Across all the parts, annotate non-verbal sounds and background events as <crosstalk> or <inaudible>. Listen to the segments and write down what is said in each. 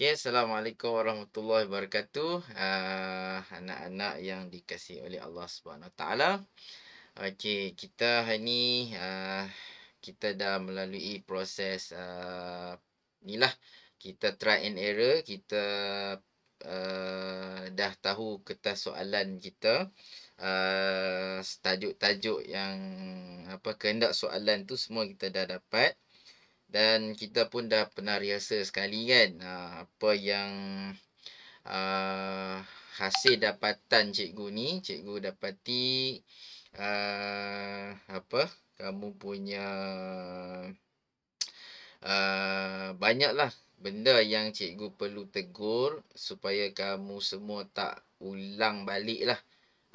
Okay, Assalamualaikum warahmatullahi wabarakatuh. Uh, anak-anak yang dikasih oleh Allah SWT. Okay, kita hari ni, uh, kita dah melalui proses uh, ni lah. Kita try and error. Kita uh, dah tahu kertas soalan kita. Uh, tajuk-tajuk yang apa kehendak soalan tu semua kita dah dapat dan kita pun dah pernah rehearsal sekali kan ha, apa yang uh, hasil dapatan cikgu ni cikgu dapati uh, apa kamu punya uh, banyaklah benda yang cikgu perlu tegur supaya kamu semua tak ulang balik lah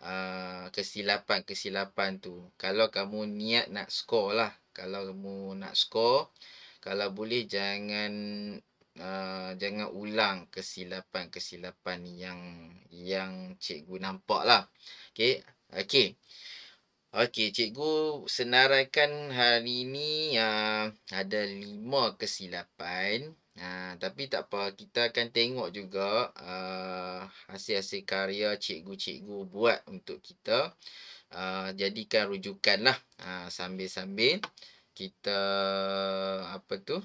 Uh, kesilapan-kesilapan tu Kalau kamu niat nak skor lah Kalau kamu nak score kalau boleh jangan uh, jangan ulang kesilapan-kesilapan yang yang cikgu nampak lah. Okay. Okay. Okey, cikgu senaraikan hari ini uh, ada lima kesilapan. Uh, tapi tak apa, kita akan tengok juga uh, hasil-hasil karya cikgu-cikgu buat untuk kita. Uh, jadikan rujukan lah uh, sambil-sambil kita apa tu uh,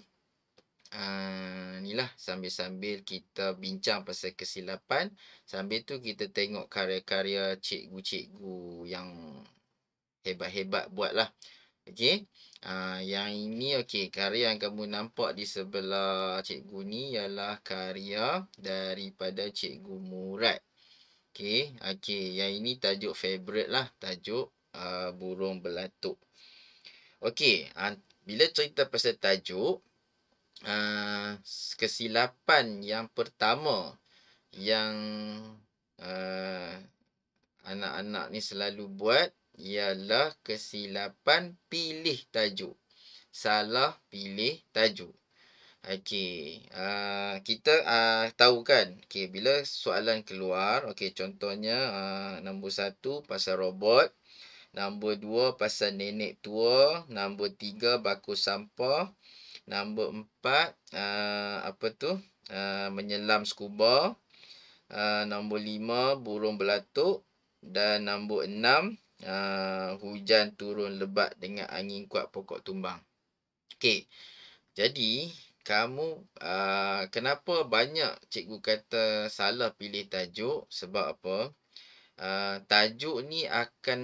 ah, inilah sambil-sambil kita bincang pasal kesilapan sambil tu kita tengok karya-karya cikgu-cikgu yang hebat-hebat buatlah okay, uh, yang ini okey karya yang kamu nampak di sebelah cikgu ni ialah karya daripada cikgu Murad okay, okey yang ini tajuk favorite lah tajuk uh, burung belatuk Okey, ah, bila cerita pasal tajuk, ah, kesilapan yang pertama yang ah, anak-anak ni selalu buat ialah kesilapan pilih tajuk. Salah pilih tajuk. Okey, uh, kita uh, tahu kan, okay, bila soalan keluar, okay, contohnya uh, nombor satu pasal robot, Nombor dua pasal nenek tua. Nombor tiga bakul sampah. Nombor empat uh, apa tu? Uh, menyelam scuba. Uh, nombor lima burung belatuk dan nombor enam uh, hujan turun lebat dengan angin kuat pokok tumbang. Okey. Jadi kamu uh, kenapa banyak cikgu kata salah pilih tajuk sebab apa? Ah, tajuk ni akan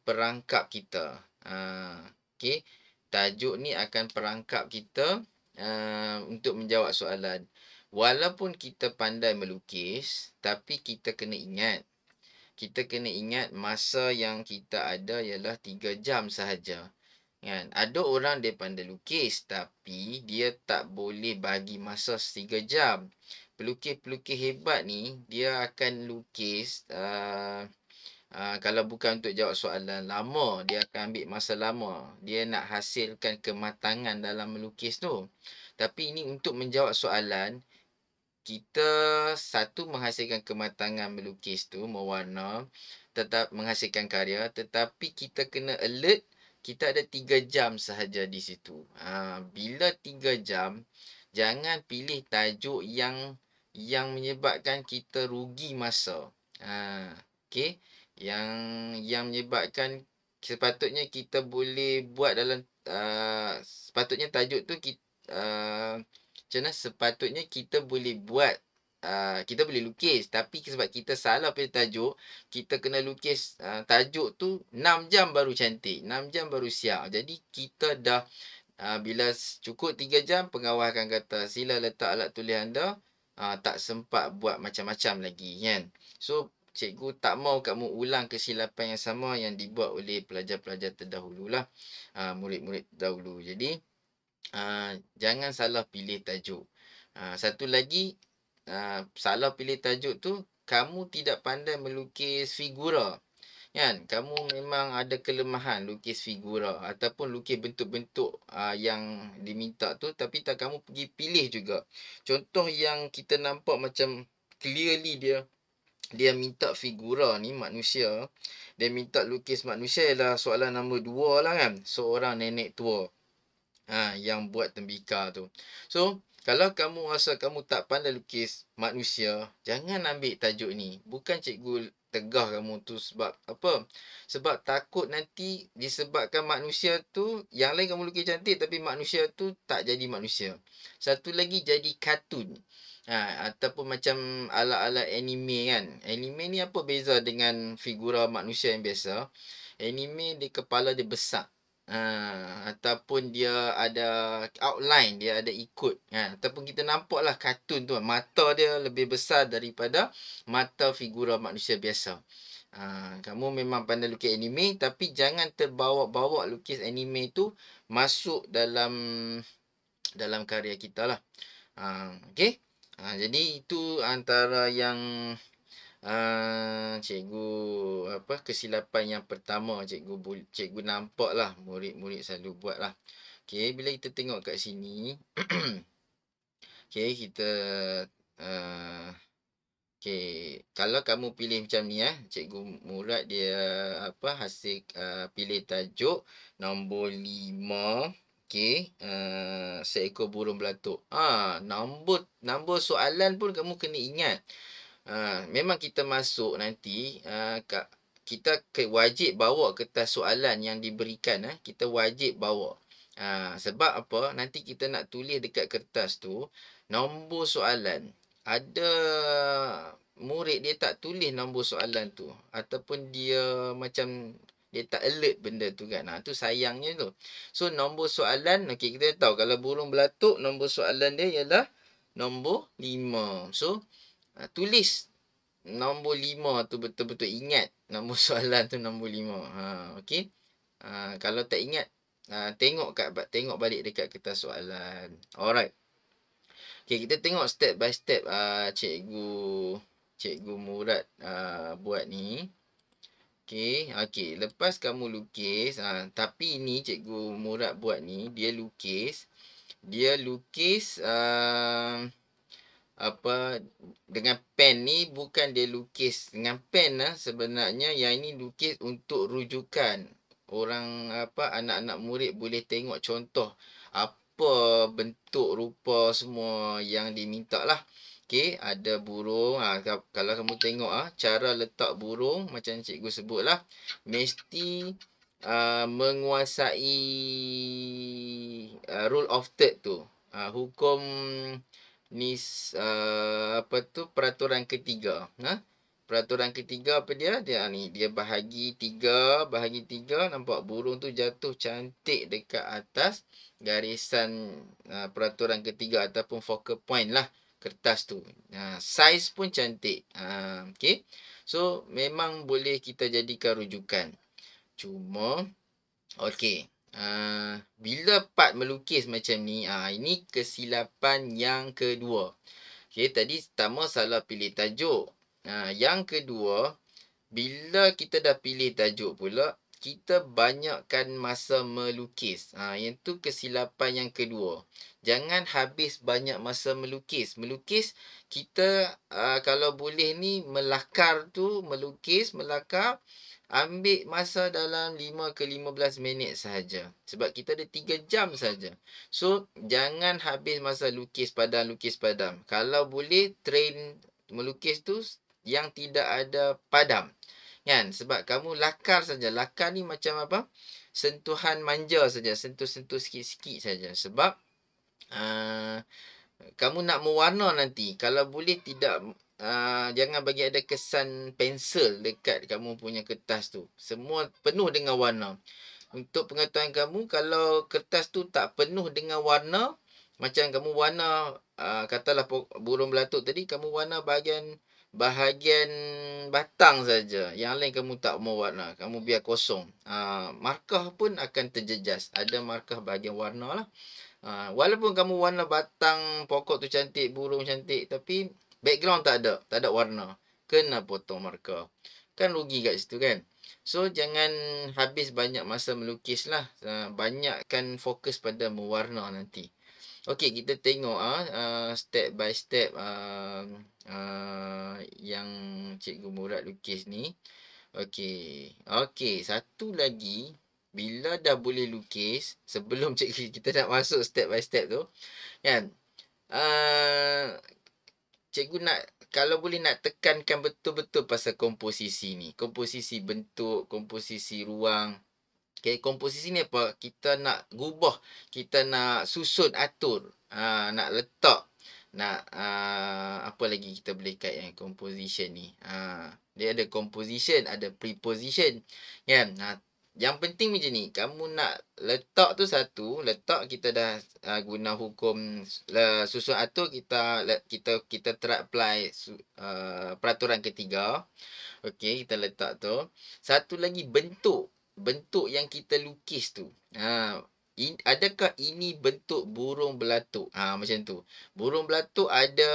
perangkap kita. Uh, ah, okay. Tajuk ni akan perangkap kita uh, untuk menjawab soalan. Walaupun kita pandai melukis, tapi kita kena ingat. Kita kena ingat masa yang kita ada ialah 3 jam sahaja. Kan? Ada orang dia pandai lukis tapi dia tak boleh bagi masa 3 jam pelukis-pelukis hebat ni dia akan lukis uh, uh, kalau bukan untuk jawab soalan lama dia akan ambil masa lama dia nak hasilkan kematangan dalam melukis tu tapi ini untuk menjawab soalan kita satu menghasilkan kematangan melukis tu mewarna tetap menghasilkan karya tetapi kita kena alert kita ada tiga jam sahaja di situ. Ha, bila tiga jam, jangan pilih tajuk yang yang menyebabkan kita rugi masa. Ha, okay. Yang yang menyebabkan sepatutnya kita boleh buat dalam uh, sepatutnya tajuk tu kita uh, macam sepatutnya kita boleh buat uh, kita boleh lukis tapi sebab kita salah pilih tajuk kita kena lukis uh, tajuk tu 6 jam baru cantik 6 jam baru siap jadi kita dah uh, bila cukup 3 jam pengawas akan kata sila letak alat tulis anda uh, tak sempat buat macam-macam lagi kan. So cikgu tak mau kamu ulang kesilapan yang sama yang dibuat oleh pelajar-pelajar terdahulu lah. Uh, ah, murid-murid terdahulu. Jadi uh, jangan salah pilih tajuk. Uh, satu lagi uh, salah pilih tajuk tu kamu tidak pandai melukis figura kan kamu memang ada kelemahan lukis figura ataupun lukis bentuk-bentuk uh, yang diminta tu tapi tak kamu pergi pilih juga contoh yang kita nampak macam clearly dia dia minta figura ni manusia dia minta lukis manusia ialah soalan nombor dua lah kan seorang nenek tua ha, yang buat tembikar tu so kalau kamu rasa kamu tak pandai lukis manusia, jangan ambil tajuk ni. Bukan cikgu tegah kamu tu sebab apa? Sebab takut nanti disebabkan manusia tu yang lain kamu lukis cantik tapi manusia tu tak jadi manusia. Satu lagi jadi kartun. Ha, ataupun macam ala-ala anime kan. Anime ni apa beza dengan figura manusia yang biasa? Anime dia kepala dia besar. Ah, ataupun dia ada outline, dia ada ikut. Ha, ataupun kita nampak lah kartun tu. Mata dia lebih besar daripada mata figura manusia biasa. Ha, kamu memang pandai lukis anime. Tapi jangan terbawa-bawa lukis anime tu masuk dalam dalam karya kita lah. Ha, okay? Ha, jadi itu antara yang Ah, cikgu apa kesilapan yang pertama cikgu cikgu nampak lah murid-murid selalu buat lah. Okay, bila kita tengok kat sini, <clears throat> okay, kita, uh, ah, okay, kalau kamu pilih macam ni, eh, cikgu murad dia, apa, hasil uh, pilih tajuk, nombor lima, okay, uh, seekor burung belatuk. Ah, nombor, nombor soalan pun kamu kena ingat. Ha, memang kita masuk nanti, ha, kak, kita ke, wajib bawa kertas soalan yang diberikan. Ha, kita wajib bawa. Ha, sebab apa? Nanti kita nak tulis dekat kertas tu, nombor soalan. Ada murid dia tak tulis nombor soalan tu. Ataupun dia macam... Dia tak alert benda tu kan. Nah, ha, tu sayangnya tu. So, nombor soalan. Okay, kita tahu kalau burung belatuk, nombor soalan dia ialah nombor lima. So, Ah, tulis nombor lima tu betul-betul ingat nombor <laughs> soalan tu nombor lima. Ha, okay. Ha, kalau tak ingat, ha, tengok kat, tengok balik dekat kertas soalan. Alright. Okay, kita tengok step by step ha, cikgu cikgu Murad ha, buat ni. Okay, okay. Lepas kamu lukis, ha, tapi ni cikgu Murad buat ni, dia lukis. Dia lukis... Uh, apa dengan pen ni bukan dia lukis dengan pen lah sebenarnya yang ini lukis untuk rujukan orang apa anak-anak murid boleh tengok contoh apa bentuk rupa semua yang diminta lah Okey, ada burung. Ha, kalau kamu tengok ah ha, cara letak burung macam cikgu lah mesti uh, menguasai uh, rule of third tu. Uh, hukum nis uh, apa tu peraturan ketiga ha peraturan ketiga apa dia dia ni dia bahagi tiga bahagi tiga nampak burung tu jatuh cantik dekat atas garisan uh, peraturan ketiga ataupun focal point lah kertas tu ha uh, size pun cantik ha uh, okey so memang boleh kita jadikan rujukan cuma okay Ah, bila part melukis macam ni, uh, ini kesilapan yang kedua. Okay, tadi pertama salah pilih tajuk. Uh, yang kedua, bila kita dah pilih tajuk pula, kita banyakkan masa melukis. Ha, yang tu kesilapan yang kedua. Jangan habis banyak masa melukis. Melukis, kita uh, kalau boleh ni melakar tu, melukis, melakar. Ambil masa dalam 5 ke 15 minit sahaja. Sebab kita ada 3 jam sahaja. So, jangan habis masa lukis padam, lukis padam. Kalau boleh, train melukis tu yang tidak ada padam. Kan? Sebab kamu lakar saja. Lakar ni macam apa? Sentuhan manja saja. Sentuh-sentuh sikit-sikit saja. Sebab, uh, kamu nak mewarna nanti. Kalau boleh, tidak uh, jangan bagi ada kesan pensel dekat kamu punya kertas tu. Semua penuh dengan warna. Untuk pengetahuan kamu, kalau kertas tu tak penuh dengan warna, macam kamu warna, uh, katalah burung belatuk tadi, kamu warna bahagian bahagian batang saja. Yang lain kamu tak mau warna. Kamu biar kosong. Uh, markah pun akan terjejas. Ada markah bahagian warna lah. Uh, walaupun kamu warna batang pokok tu cantik, burung cantik. Tapi Background tak ada. Tak ada warna. Kena potong markah. Kan rugi kat situ kan. So, jangan habis banyak masa melukis lah. Eh, banyak kan fokus pada mewarna nanti. Okey, kita tengok ah, ah step by step ah, ah, yang Cikgu Murad lukis ni. Okey. okay satu lagi. Bila dah boleh lukis, sebelum <laughs> cikgu kita nak masuk step by step tu. Kan? Uh, cikgu nak kalau boleh nak tekankan betul-betul pasal komposisi ni. Komposisi bentuk, komposisi ruang. Okay, komposisi ni apa? Kita nak gubah, kita nak susun atur, ha, nak letak, nak ha, apa lagi kita boleh kait dengan composition ni. Ha, dia ada komposisi, ada preposisi, Kan? Yeah. Ha, yang penting macam ni. Kamu nak letak tu satu. Letak kita dah uh, guna hukum uh, susun atur. Kita kita kita terap apply uh, peraturan ketiga. Okay, kita letak tu. Satu lagi bentuk. Bentuk yang kita lukis tu. Haa. Ah, In, adakah ini bentuk burung belatuk? Ha, macam tu. Burung belatuk ada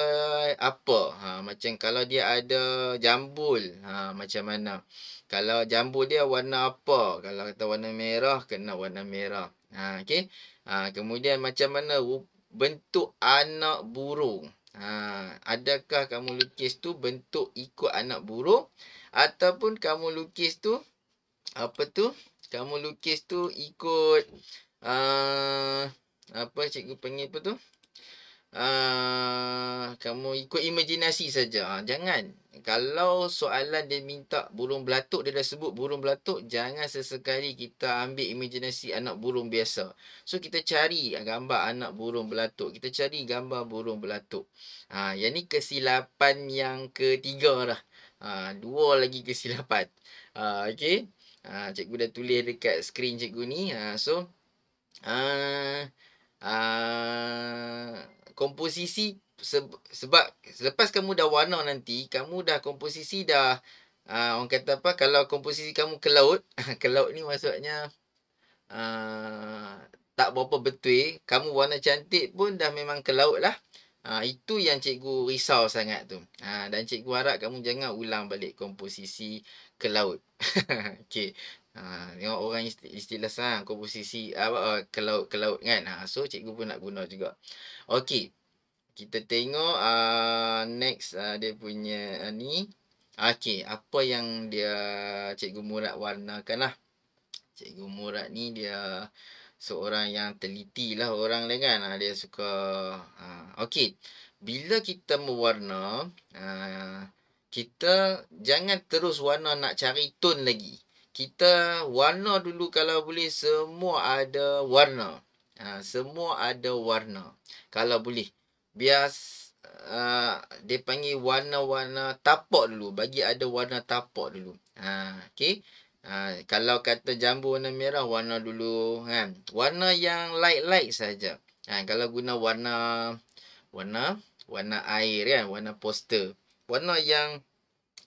apa? Ha, macam kalau dia ada jambul. Ha, macam mana? Kalau jambul dia warna apa? Kalau kata warna merah, kena warna merah. Ha, okay? ha, kemudian macam mana bentuk anak burung? Ha, adakah kamu lukis tu bentuk ikut anak burung? Ataupun kamu lukis tu apa tu? Kamu lukis tu ikut uh, apa cikgu panggil apa tu uh, kamu ikut imajinasi saja uh, jangan kalau soalan dia minta burung belatuk dia dah sebut burung belatuk jangan sesekali kita ambil imajinasi anak burung biasa so kita cari gambar anak burung belatuk kita cari gambar burung belatuk ha uh, yang ni kesilapan yang ketiga dah ha dua lagi kesilapan ha uh, okey Ha, cikgu dah tulis dekat skrin cikgu ni. Ha, so, uh, komposisi se sebab selepas kamu dah warna nanti kamu dah komposisi dah uh, orang kata apa kalau komposisi kamu ke laut <laughs> ke laut ni maksudnya uh, tak berapa betul kamu warna cantik pun dah memang ke laut lah Ha, itu yang cikgu risau sangat tu. Ha, dan cikgu harap kamu jangan ulang balik komposisi ke laut. <laughs> okay. Ha, tengok orang istilah lah, sang komposisi apa kelaut uh, ke laut kan. Ha, so cikgu pun nak guna juga. Okey. Kita tengok uh, next uh, dia punya uh, ni. Okey, apa yang dia cikgu Murad warnakanlah. Cikgu Murad ni dia seorang yang teliti lah orang lain kan. Uh, dia suka uh, okey. Bila kita mewarna, uh, kita jangan terus warna nak cari tone lagi kita warna dulu kalau boleh semua ada warna. Ha, semua ada warna. Kalau boleh. Bias uh, dia panggil warna-warna tapak dulu. Bagi ada warna tapak dulu. Ha, okay. Ha, kalau kata jambu warna merah warna dulu kan. Warna yang light-light saja. Ha, kalau guna warna warna warna air kan warna poster. Warna yang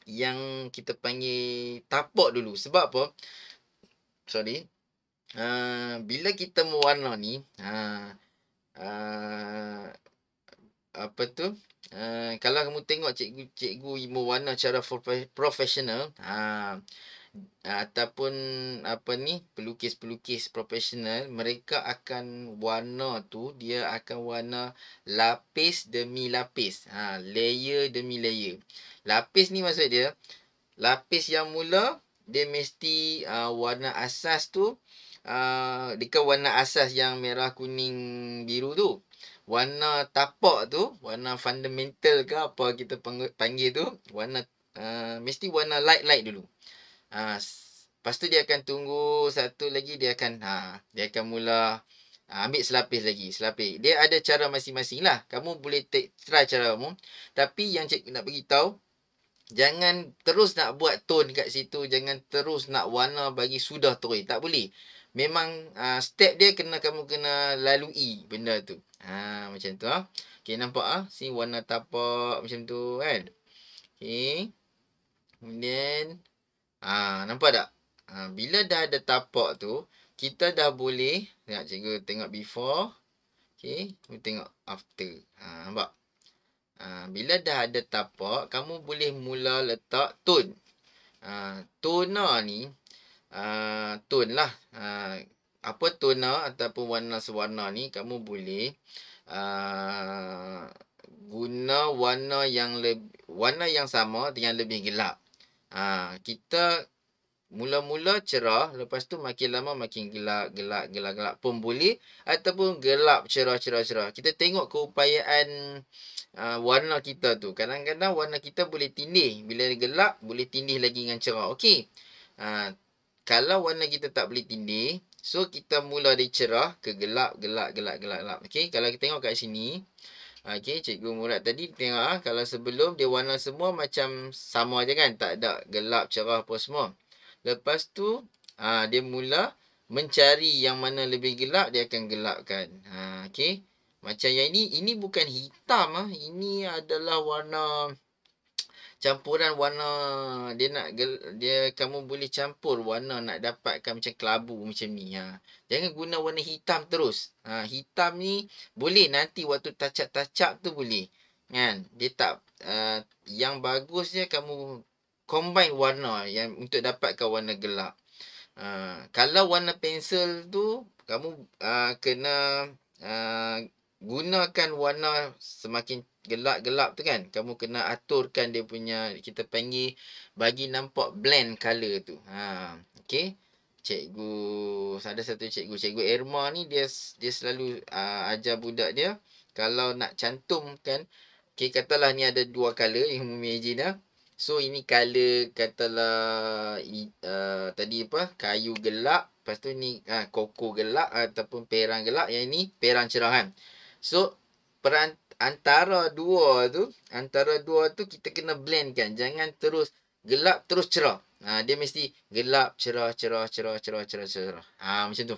yang kita panggil tapak dulu. Sebab apa? Sorry. Uh, bila kita mewarna ni, uh, uh, apa tu? Uh, kalau kamu tengok cikgu cikgu mewarna cara profesional, ha, uh, ataupun apa ni pelukis-pelukis profesional mereka akan warna tu dia akan warna lapis demi lapis ha, layer demi layer Lapis ni maksud dia, lapis yang mula, dia mesti uh, warna asas tu, uh, dekat warna asas yang merah, kuning, biru tu. Warna tapak tu, warna fundamental ke apa kita panggil tu, warna, uh, mesti warna light-light dulu. Uh, lepas tu dia akan tunggu satu lagi, dia akan, ha, dia akan mula ah, ambil selapis lagi selapis dia ada cara masing masing lah kamu boleh take, try cara kamu tapi yang cikgu nak bagi tahu Jangan terus nak buat tone kat situ. Jangan terus nak warna bagi sudah teri. Tak boleh. Memang uh, step dia kena kamu kena lalui benda tu. Ha, macam tu. Ha? Ah. Okay, nampak ah ha? Sini warna tapak macam tu kan. Okay. Kemudian. Ha, nampak tak? Ha, bila dah ada tapak tu. Kita dah boleh. Tengok cikgu tengok before. Okay. Kita tengok after. Ha, nampak? Ha, bila dah ada tapak, kamu boleh mula letak tone. Ha, tona ni, ha, tone lah. Ha, apa tona ataupun warna sewarna ni, kamu boleh ha, guna warna yang lebih, warna yang sama dengan lebih gelap. Ha, kita Mula-mula cerah, lepas tu makin lama makin gelap, gelap, gelap, gelap. Pembuli ataupun gelap, cerah, cerah, cerah. Kita tengok keupayaan uh, warna kita tu. Kadang-kadang warna kita boleh tindih. Bila gelap, boleh tindih lagi dengan cerah. Okey. Uh, ah, kalau warna kita tak boleh tindih, so kita mula dari cerah ke gelap, gelap, gelap, gelap, gelap. Okey, kalau kita tengok kat sini. Ah, Okey, Cikgu murat tadi tengok. Kalau sebelum, dia warna semua macam sama je kan? Tak ada gelap, cerah apa semua. Lepas tu ha, dia mula mencari yang mana lebih gelap dia akan gelapkan. Ha, okay. Macam yang ini, ini bukan hitam. Ha. Ini adalah warna campuran warna dia nak gel, dia kamu boleh campur warna nak dapatkan macam kelabu macam ni ha jangan guna warna hitam terus ha hitam ni boleh nanti waktu tacak-tacak tu boleh kan dia tak uh, yang bagusnya kamu combine warna yang untuk dapatkan warna gelap. Uh, kalau warna pensel tu kamu uh, kena uh, gunakan warna semakin gelap-gelap tu kan kamu kena aturkan dia punya kita panggil bagi nampak blend color tu. Ha uh, okey. Cikgu ada satu cikgu cikgu Irma ni dia dia selalu uh, ajar budak dia kalau nak cantumkan okey katalah ni ada dua color yang imagine dah. So ini colour katalah uh, tadi apa kayu gelap lepas tu ni uh, koko gelap ataupun perang gelap yang ini perang cerahan. So perant antara dua tu antara dua tu kita kena blend kan jangan terus gelap terus cerah. Ha, dia mesti gelap cerah cerah cerah cerah cerah cerah. Ha, macam tu.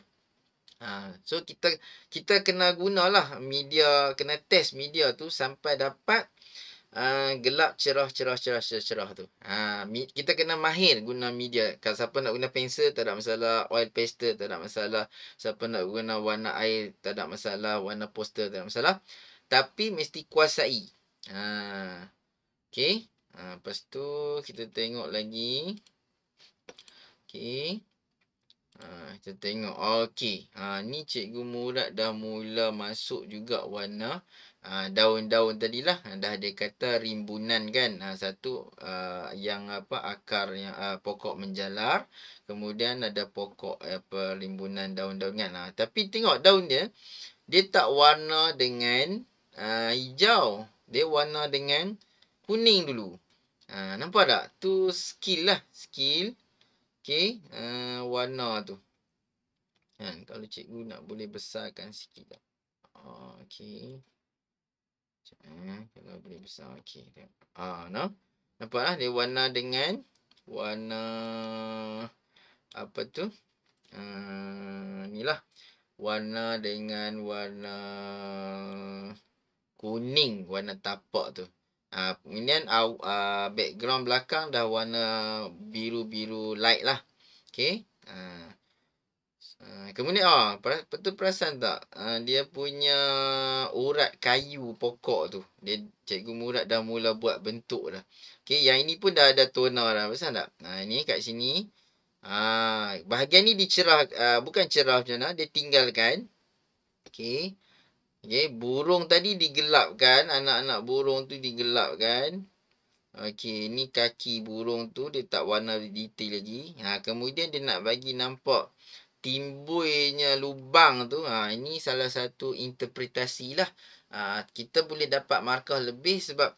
Ha, so kita kita kena gunalah media kena test media tu sampai dapat uh, uh, gelap cerah cerah cerah cerah, cerah tu. Ha, uh, kita kena mahir guna media. Kalau siapa nak guna pensel tak ada masalah, oil pastel tak ada masalah, siapa nak guna warna air tak ada masalah, warna poster tak ada masalah. Tapi mesti kuasai. Ha. Uh, okay. Ha, uh, lepas tu kita tengok lagi. Okay. Uh, ah, kita tengok. Okay. Ha, uh, ni Cikgu Murad dah mula masuk juga warna. Ha, daun-daun tadilah ha, dah dia kata rimbunan kan ha, satu uh, yang apa akar yang uh, pokok menjalar kemudian ada pokok apa rimbunan daun-daun kan tapi tengok daun dia dia tak warna dengan uh, hijau dia warna dengan kuning dulu ha, nampak tak tu skill lah skill okey uh, warna tu kan ha, kalau cikgu nak boleh besarkan sikit ah okey Sekejap, hmm, eh. boleh besar. Okey. Ah, no, no. lah? dia warna dengan warna apa tu? Uh, ah, inilah. Warna dengan warna kuning. Warna tapak tu. Ah, uh, ini kan uh, ah, uh, background belakang dah warna biru-biru light lah. okay? Uh, ah. Ah, kemudian ah betul perasan tak ah, dia punya urat kayu pokok tu dia cikgu murat dah mula buat bentuk dah Okay, yang ini pun dah ada tona dah perasan tak ha ini kat sini Ah, bahagian ni dicerah bukan cerah macam mana dia tinggalkan Okay, okay. burung tadi digelapkan anak-anak burung tu digelapkan Okay, ni kaki burung tu dia tak warna detail lagi ha kemudian dia nak bagi nampak timbunya lubang tu ha, ini salah satu interpretasi lah ha, kita boleh dapat markah lebih sebab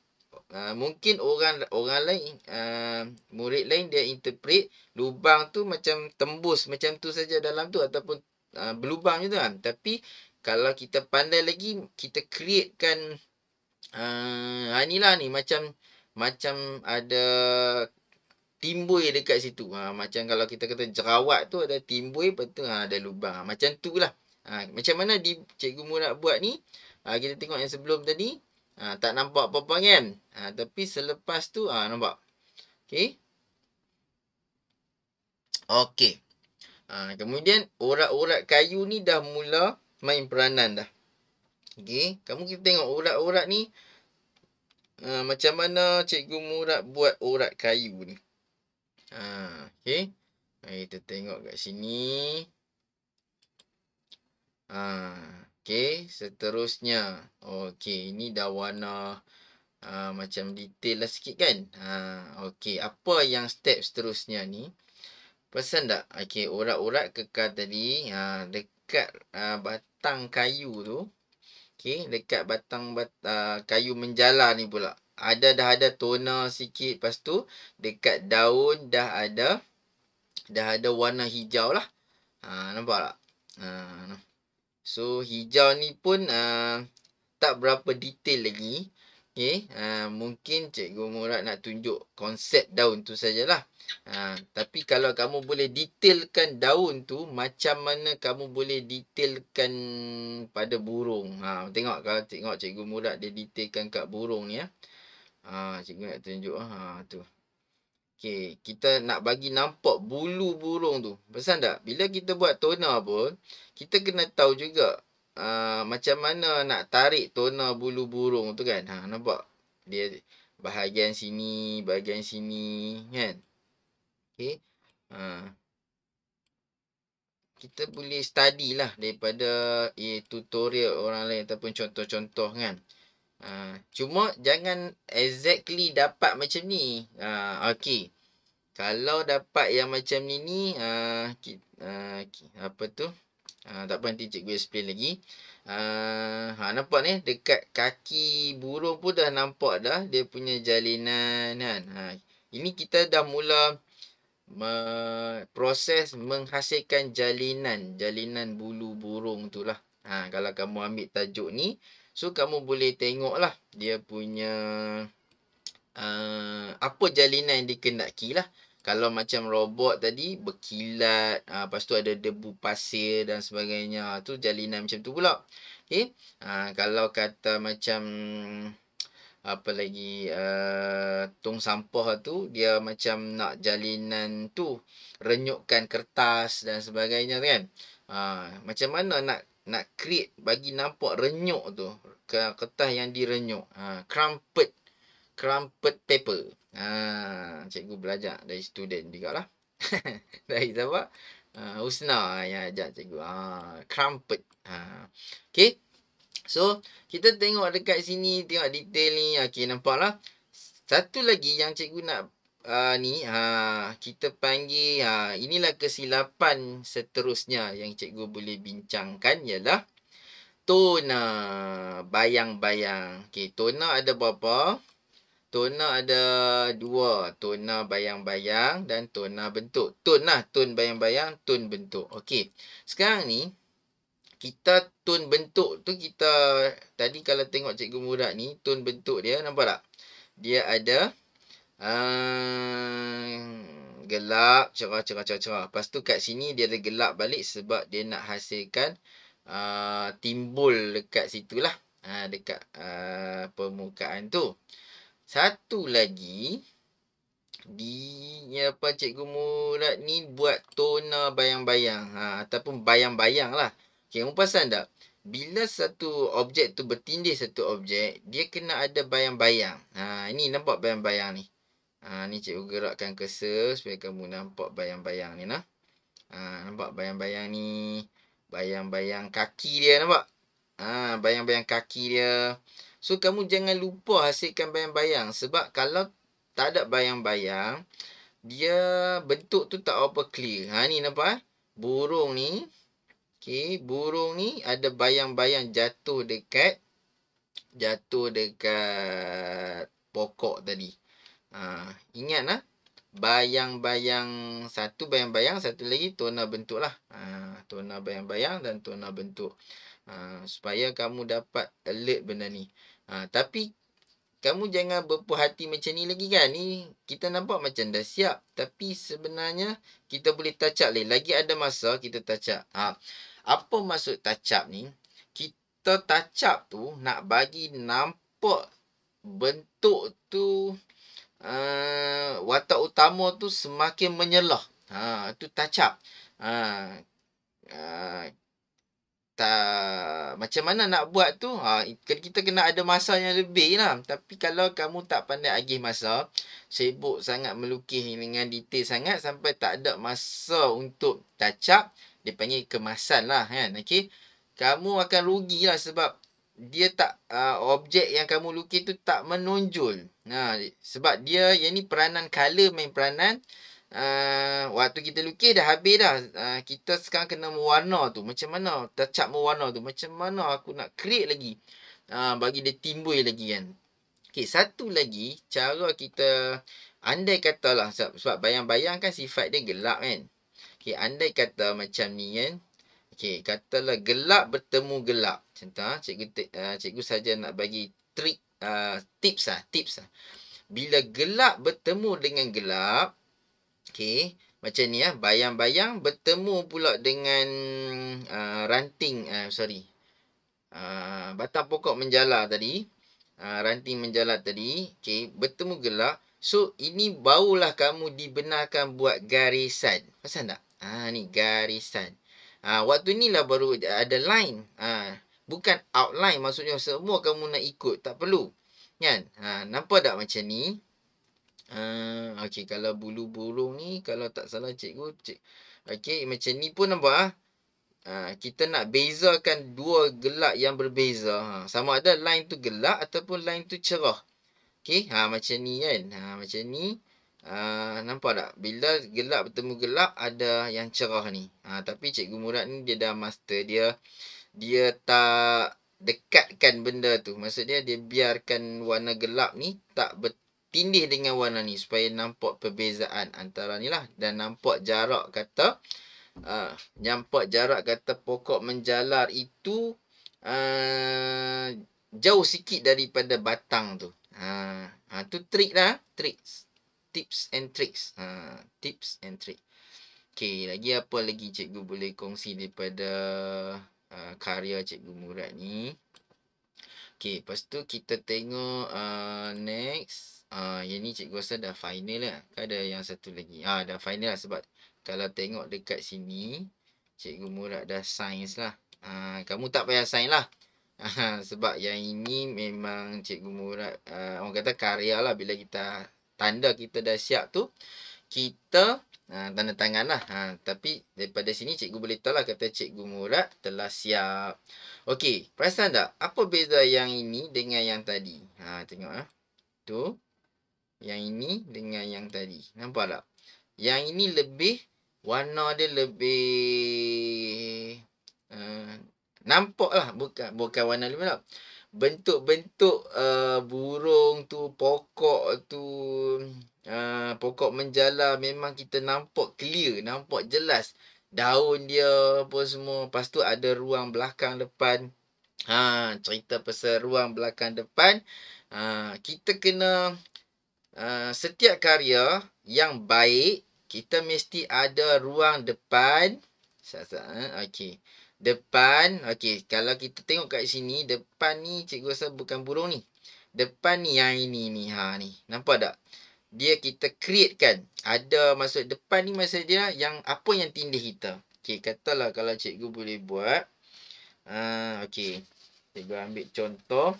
ha, mungkin orang orang lain ha, murid lain dia interpret lubang tu macam tembus macam tu saja dalam tu ataupun ha, berlubang je tu kan tapi kalau kita pandai lagi kita createkan ha, ha inilah ni macam macam ada timbul dekat situ. Ha, macam kalau kita kata jerawat tu ada timbul, lepas ha, ada lubang. Ha, macam tu lah. Ha, macam mana di, cikgu mula buat ni? Ha, kita tengok yang sebelum tadi. Ha, tak nampak apa-apa kan? Ha, tapi selepas tu, ha, nampak? Okay. Okay. Ha, kemudian, urat-urat kayu ni dah mula main peranan dah. Okay. Kamu kita tengok urat-urat ni. Uh, macam mana cikgu murat buat urat kayu ni. Ha, okay. Mari kita tengok kat sini. Ha, okay. Seterusnya. Okay. Ini dah warna ha, macam detail lah sikit kan. Ha, okay. Apa yang step seterusnya ni. Pesan tak? Okay. Urat-urat kekal tadi. Ha, dekat ha, batang kayu tu. Okay. Dekat batang bat, ha, kayu menjala ni pula ada dah ada toner sikit lepas tu dekat daun dah ada dah ada warna hijau lah ha, nampak tak ha, so hijau ni pun uh, tak berapa detail lagi okay, uh, mungkin cikgu murad nak tunjuk konsep daun tu sajalah ha, tapi kalau kamu boleh detailkan daun tu macam mana kamu boleh detailkan pada burung ha, tengok kalau tengok cikgu murad dia detailkan kat burung ni ya. Uh. Ha, cikgu nak tunjuk. Ha, tu. Okay, kita nak bagi nampak bulu burung tu. Pesan tak? Bila kita buat toner pun, kita kena tahu juga uh, macam mana nak tarik toner bulu burung tu kan. Ha, nampak? Dia bahagian sini, bahagian sini kan. Okay. Uh, ha. kita boleh study lah daripada eh, tutorial orang lain ataupun contoh-contoh kan. Ha, cuma jangan exactly dapat macam ni. Uh, ha, okay. Kalau dapat yang macam ni ni. Uh, uh, apa tu? Uh, tak apa nanti cikgu explain lagi. Uh, ha, nampak ni dekat kaki burung pun dah nampak dah. Dia punya jalinan kan. Uh, ini kita dah mula me proses menghasilkan jalinan. Jalinan bulu burung tu lah. Ha, kalau kamu ambil tajuk ni. So kamu boleh tengok lah dia punya uh, apa jalinan yang dikendaki lah. Kalau macam robot tadi berkilat, uh, lepas tu ada debu pasir dan sebagainya. Ah, tu jalinan macam tu pula. Okay? Uh, ah, kalau kata macam apa lagi uh, tong sampah tu dia macam nak jalinan tu renyukkan kertas dan sebagainya kan. Uh, macam mana nak nak create bagi nampak renyuk tu kertas yang direnyuk ha crumpet crumpet paper ha cikgu belajar dari student jugalah <laughs> dari siapa uh, ha, Usna yang ajar cikgu ha crumpet ha okey so kita tengok dekat sini tengok detail ni okey nampaklah satu lagi yang cikgu nak uh, ni ha kita panggil ha inilah kesilapan seterusnya yang cikgu boleh bincangkan ialah tona bayang-bayang. Okey, tona ada berapa? Tona ada dua. Tona bayang-bayang dan tona bentuk. Tone lah. Tone bayang-bayang, tone bentuk. Okey. Sekarang ni, kita tone bentuk tu kita... Tadi kalau tengok cikgu murad ni, tone bentuk dia, nampak tak? Dia ada... Hmm, gelap cerah cerah cerah cerah. Lepas tu kat sini dia ada gelap balik sebab dia nak hasilkan uh, timbul dekat situ lah. Uh, ah, dekat uh, permukaan tu. Satu lagi. Dia apa cikgu murad ni buat tona bayang-bayang. Ha, ataupun bayang-bayang lah. kamu umpasan tak? Bila satu objek tu bertindih satu objek, dia kena ada bayang-bayang. Ha, ini nampak bayang-bayang ni. Ha, ni cikgu gerakkan cursor supaya kamu nampak bayang-bayang ni lah. Ha, nampak bayang-bayang ni. Bayang-bayang kaki dia nampak? Ha, bayang-bayang ha, kaki dia. So, kamu jangan lupa hasilkan bayang-bayang. Sebab kalau tak ada bayang-bayang, dia bentuk tu tak apa clear. Ha, ni nampak? Ha? Burung ni. Okay, burung ni ada bayang-bayang jatuh dekat. Jatuh dekat pokok tadi. Ha, ingatlah. Bayang-bayang. Satu bayang-bayang. Satu lagi tona bentuk lah. Ha, tona bayang-bayang dan tona bentuk. Ha, supaya kamu dapat alert benda ni. Ha, tapi. Kamu jangan berpuh hati macam ni lagi kan. Ni kita nampak macam dah siap. Tapi sebenarnya kita boleh touch up lagi. Lagi ada masa kita touch up. Ha. Apa maksud touch up ni? Kita touch up tu nak bagi nampak bentuk tu uh, watak utama tu semakin menyelah. Ha tu tacap. Ha uh, ah, ta, macam mana nak buat tu? Ha kita kena ada masa yang lebih lah. Tapi kalau kamu tak pandai agih masa, sibuk sangat melukis dengan detail sangat sampai tak ada masa untuk tacap, dipanggil kemasan lah kan. Okey. Kamu akan rugi lah sebab dia tak uh, objek yang kamu lukis tu tak menonjol. Nah, sebab dia yang ni peranan color main peranan uh, waktu kita lukis dah habis dah. Uh, kita sekarang kena mewarna tu. Macam mana tercap mewarna tu? Macam mana aku nak create lagi? Uh, bagi dia timbul lagi kan. Okey, satu lagi cara kita andai lah sebab bayang-bayang kan sifat dia gelap kan. Okey, andai kata macam ni kan. Okey, katalah gelap bertemu gelap. Contoh, ah, cikgu, ah, cikgu saja nak bagi trik, ah, tips lah, tips lah. Bila gelap bertemu dengan gelap, okey, macam ni lah, bayang-bayang bertemu pula dengan uh, ranting, uh, sorry, uh, batang pokok menjala tadi, uh, ranting menjala tadi, okey, bertemu gelap. So, ini barulah kamu dibenarkan buat garisan. Pasal tak? Ah ni garisan. Ha, waktu ni lah baru ada line. Ha, bukan outline. Maksudnya semua kamu nak ikut. Tak perlu. Kan? Ha, nampak tak macam ni? Ha, okey. Kalau bulu burung ni. Kalau tak salah cikgu. Cik. Okay. Macam ni pun nampak. Ha, kita nak bezakan dua gelak yang berbeza. Ha, sama ada line tu gelak ataupun line tu cerah. Okey, Ha, macam ni kan. Ha, Macam ni. Ah, nampak tak? Bila gelap bertemu gelap, ada yang cerah ni. Ha, tapi Cikgu Murad ni dia dah master. Dia dia tak dekatkan benda tu. Maksudnya dia biarkan warna gelap ni tak bertindih dengan warna ni. Supaya nampak perbezaan antara ni lah. Dan nampak jarak kata... Uh, nampak jarak kata pokok menjalar itu uh, jauh sikit daripada batang tu. Ha, uh, tu trik lah. Trik tips and tricks. Ha, tips and tricks. Okay, lagi apa lagi cikgu boleh kongsi daripada uh, karya cikgu Murad ni. Okay, lepas tu kita tengok uh, next. Uh, yang ni cikgu rasa dah final lah. Kan ada yang satu lagi. Ah, dah final lah sebab kalau tengok dekat sini, cikgu Murad dah sains lah. Uh, kamu tak payah sign lah. Uh, <laughs> sebab yang ini memang cikgu Murad, uh, orang kata karya lah bila kita tanda kita dah siap tu kita ha, tanda tangan lah ha, tapi daripada sini cikgu boleh tahu lah kata cikgu murad telah siap Okey, perasan tak apa beza yang ini dengan yang tadi ha, tengok lah tu yang ini dengan yang tadi nampak tak yang ini lebih warna dia lebih uh, nampak lah bukan, bukan warna lebih nampak lah bentuk-bentuk uh, burung tu, pokok tu, uh, pokok menjala memang kita nampak clear, nampak jelas daun dia apa semua. Lepas tu ada ruang belakang depan. Ha, cerita pasal ruang belakang depan. Uh, kita kena uh, setiap karya yang baik, kita mesti ada ruang depan. Eh. okay Depan, okey, kalau kita tengok kat sini, depan ni cikgu rasa bukan burung ni. Depan ni yang ini ni, ha ni. Nampak tak? Dia kita create kan. Ada maksud depan ni maksud dia yang apa yang tindih kita. Okey, katalah kalau cikgu boleh buat. Uh, okey, cikgu ambil contoh.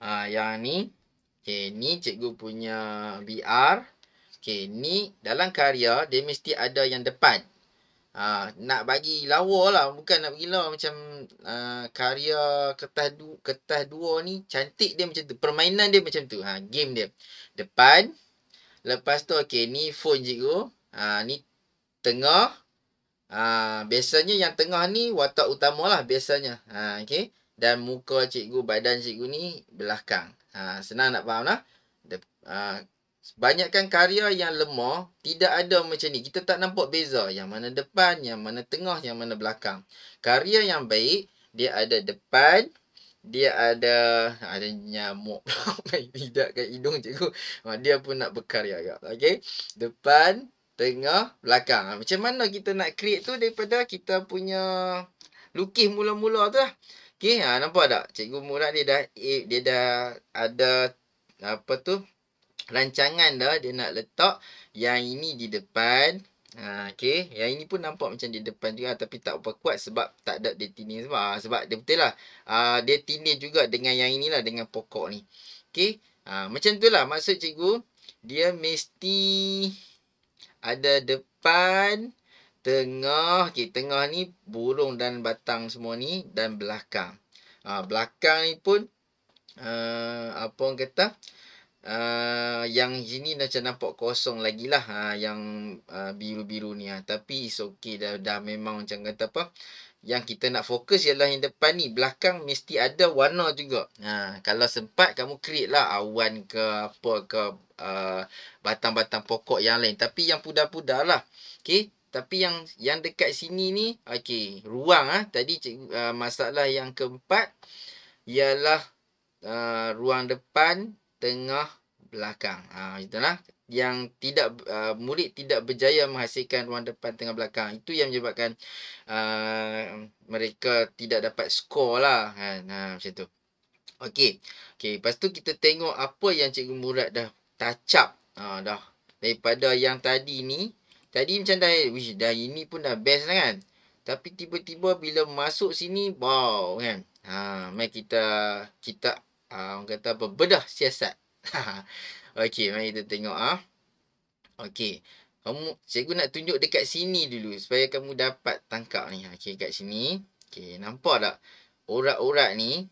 Uh, yang ni. Okey, ni cikgu punya BR. Okey, ni dalam karya dia mesti ada yang depan. Ah nak bagi lawa lah bukan nak bagi lawa macam uh, karya kertas du kertas dua ni cantik dia macam tu permainan dia macam tu ha game dia depan lepas tu okey ni phone cikgu ha ni tengah ha biasanya yang tengah ni watak utamalah biasanya ha okey dan muka cikgu badan cikgu ni belakang ha senang nak faham lah De- ha, Banyakkan karya yang lemah, tidak ada macam ni. Kita tak nampak beza yang mana depan, yang mana tengah, yang mana belakang. Karya yang baik, dia ada depan, dia ada ada ah, nyamuk <laughs> tidak ke hidung cikgu ah, dia pun nak berkarya agak okey depan tengah belakang ah, macam mana kita nak create tu daripada kita punya lukis mula-mula tu lah okey ha, nampak tak cikgu murad dia dah eh, dia dah ada apa tu rancangan dah dia nak letak yang ini di depan. Ha, okay. Yang ini pun nampak macam di depan juga tapi tak apa kuat sebab tak ada detinir sebab. Ha, sebab dia betul lah. Ha, dia tinir juga dengan yang inilah dengan pokok ni. Okay. Ha, macam tu lah. Maksud cikgu dia mesti ada depan, tengah. Okay. Tengah ni burung dan batang semua ni dan belakang. Ha, belakang ni pun uh, apa orang kata? Ah, yang sini dah macam nampak kosong lagi lah. Ha, yang uh, biru-biru ni. Ha. Tapi it's okay. Dah, dah memang macam kata apa. Yang kita nak fokus ialah yang depan ni. Belakang mesti ada warna juga. Ha, kalau sempat kamu create lah awan ke apa ke uh, batang-batang pokok yang lain. Tapi yang pudar-pudar lah. Okay. Tapi yang yang dekat sini ni. Okay. Ruang ah ha. Tadi uh, masalah yang keempat. Ialah uh, ruang depan tengah belakang. ha, itulah yang tidak uh, murid tidak berjaya menghasilkan ruang depan tengah belakang. Itu yang menyebabkan uh, mereka tidak dapat skor lah kan. Ha, macam tu. Okey. Okey, lepas tu kita tengok apa yang cikgu Murad dah tacap. Ha, dah daripada yang tadi ni, tadi macam dah wish dah ini pun dah best lah kan. Tapi tiba-tiba bila masuk sini, wow kan. Ha, mai kita kita uh, orang kata apa bedah siasat. <laughs> Okey, mari kita tengok ah. Uh. Okey. Kamu cikgu nak tunjuk dekat sini dulu supaya kamu dapat tangkap ni. Okey, dekat sini. Okey, nampak tak? Urat-urat ni.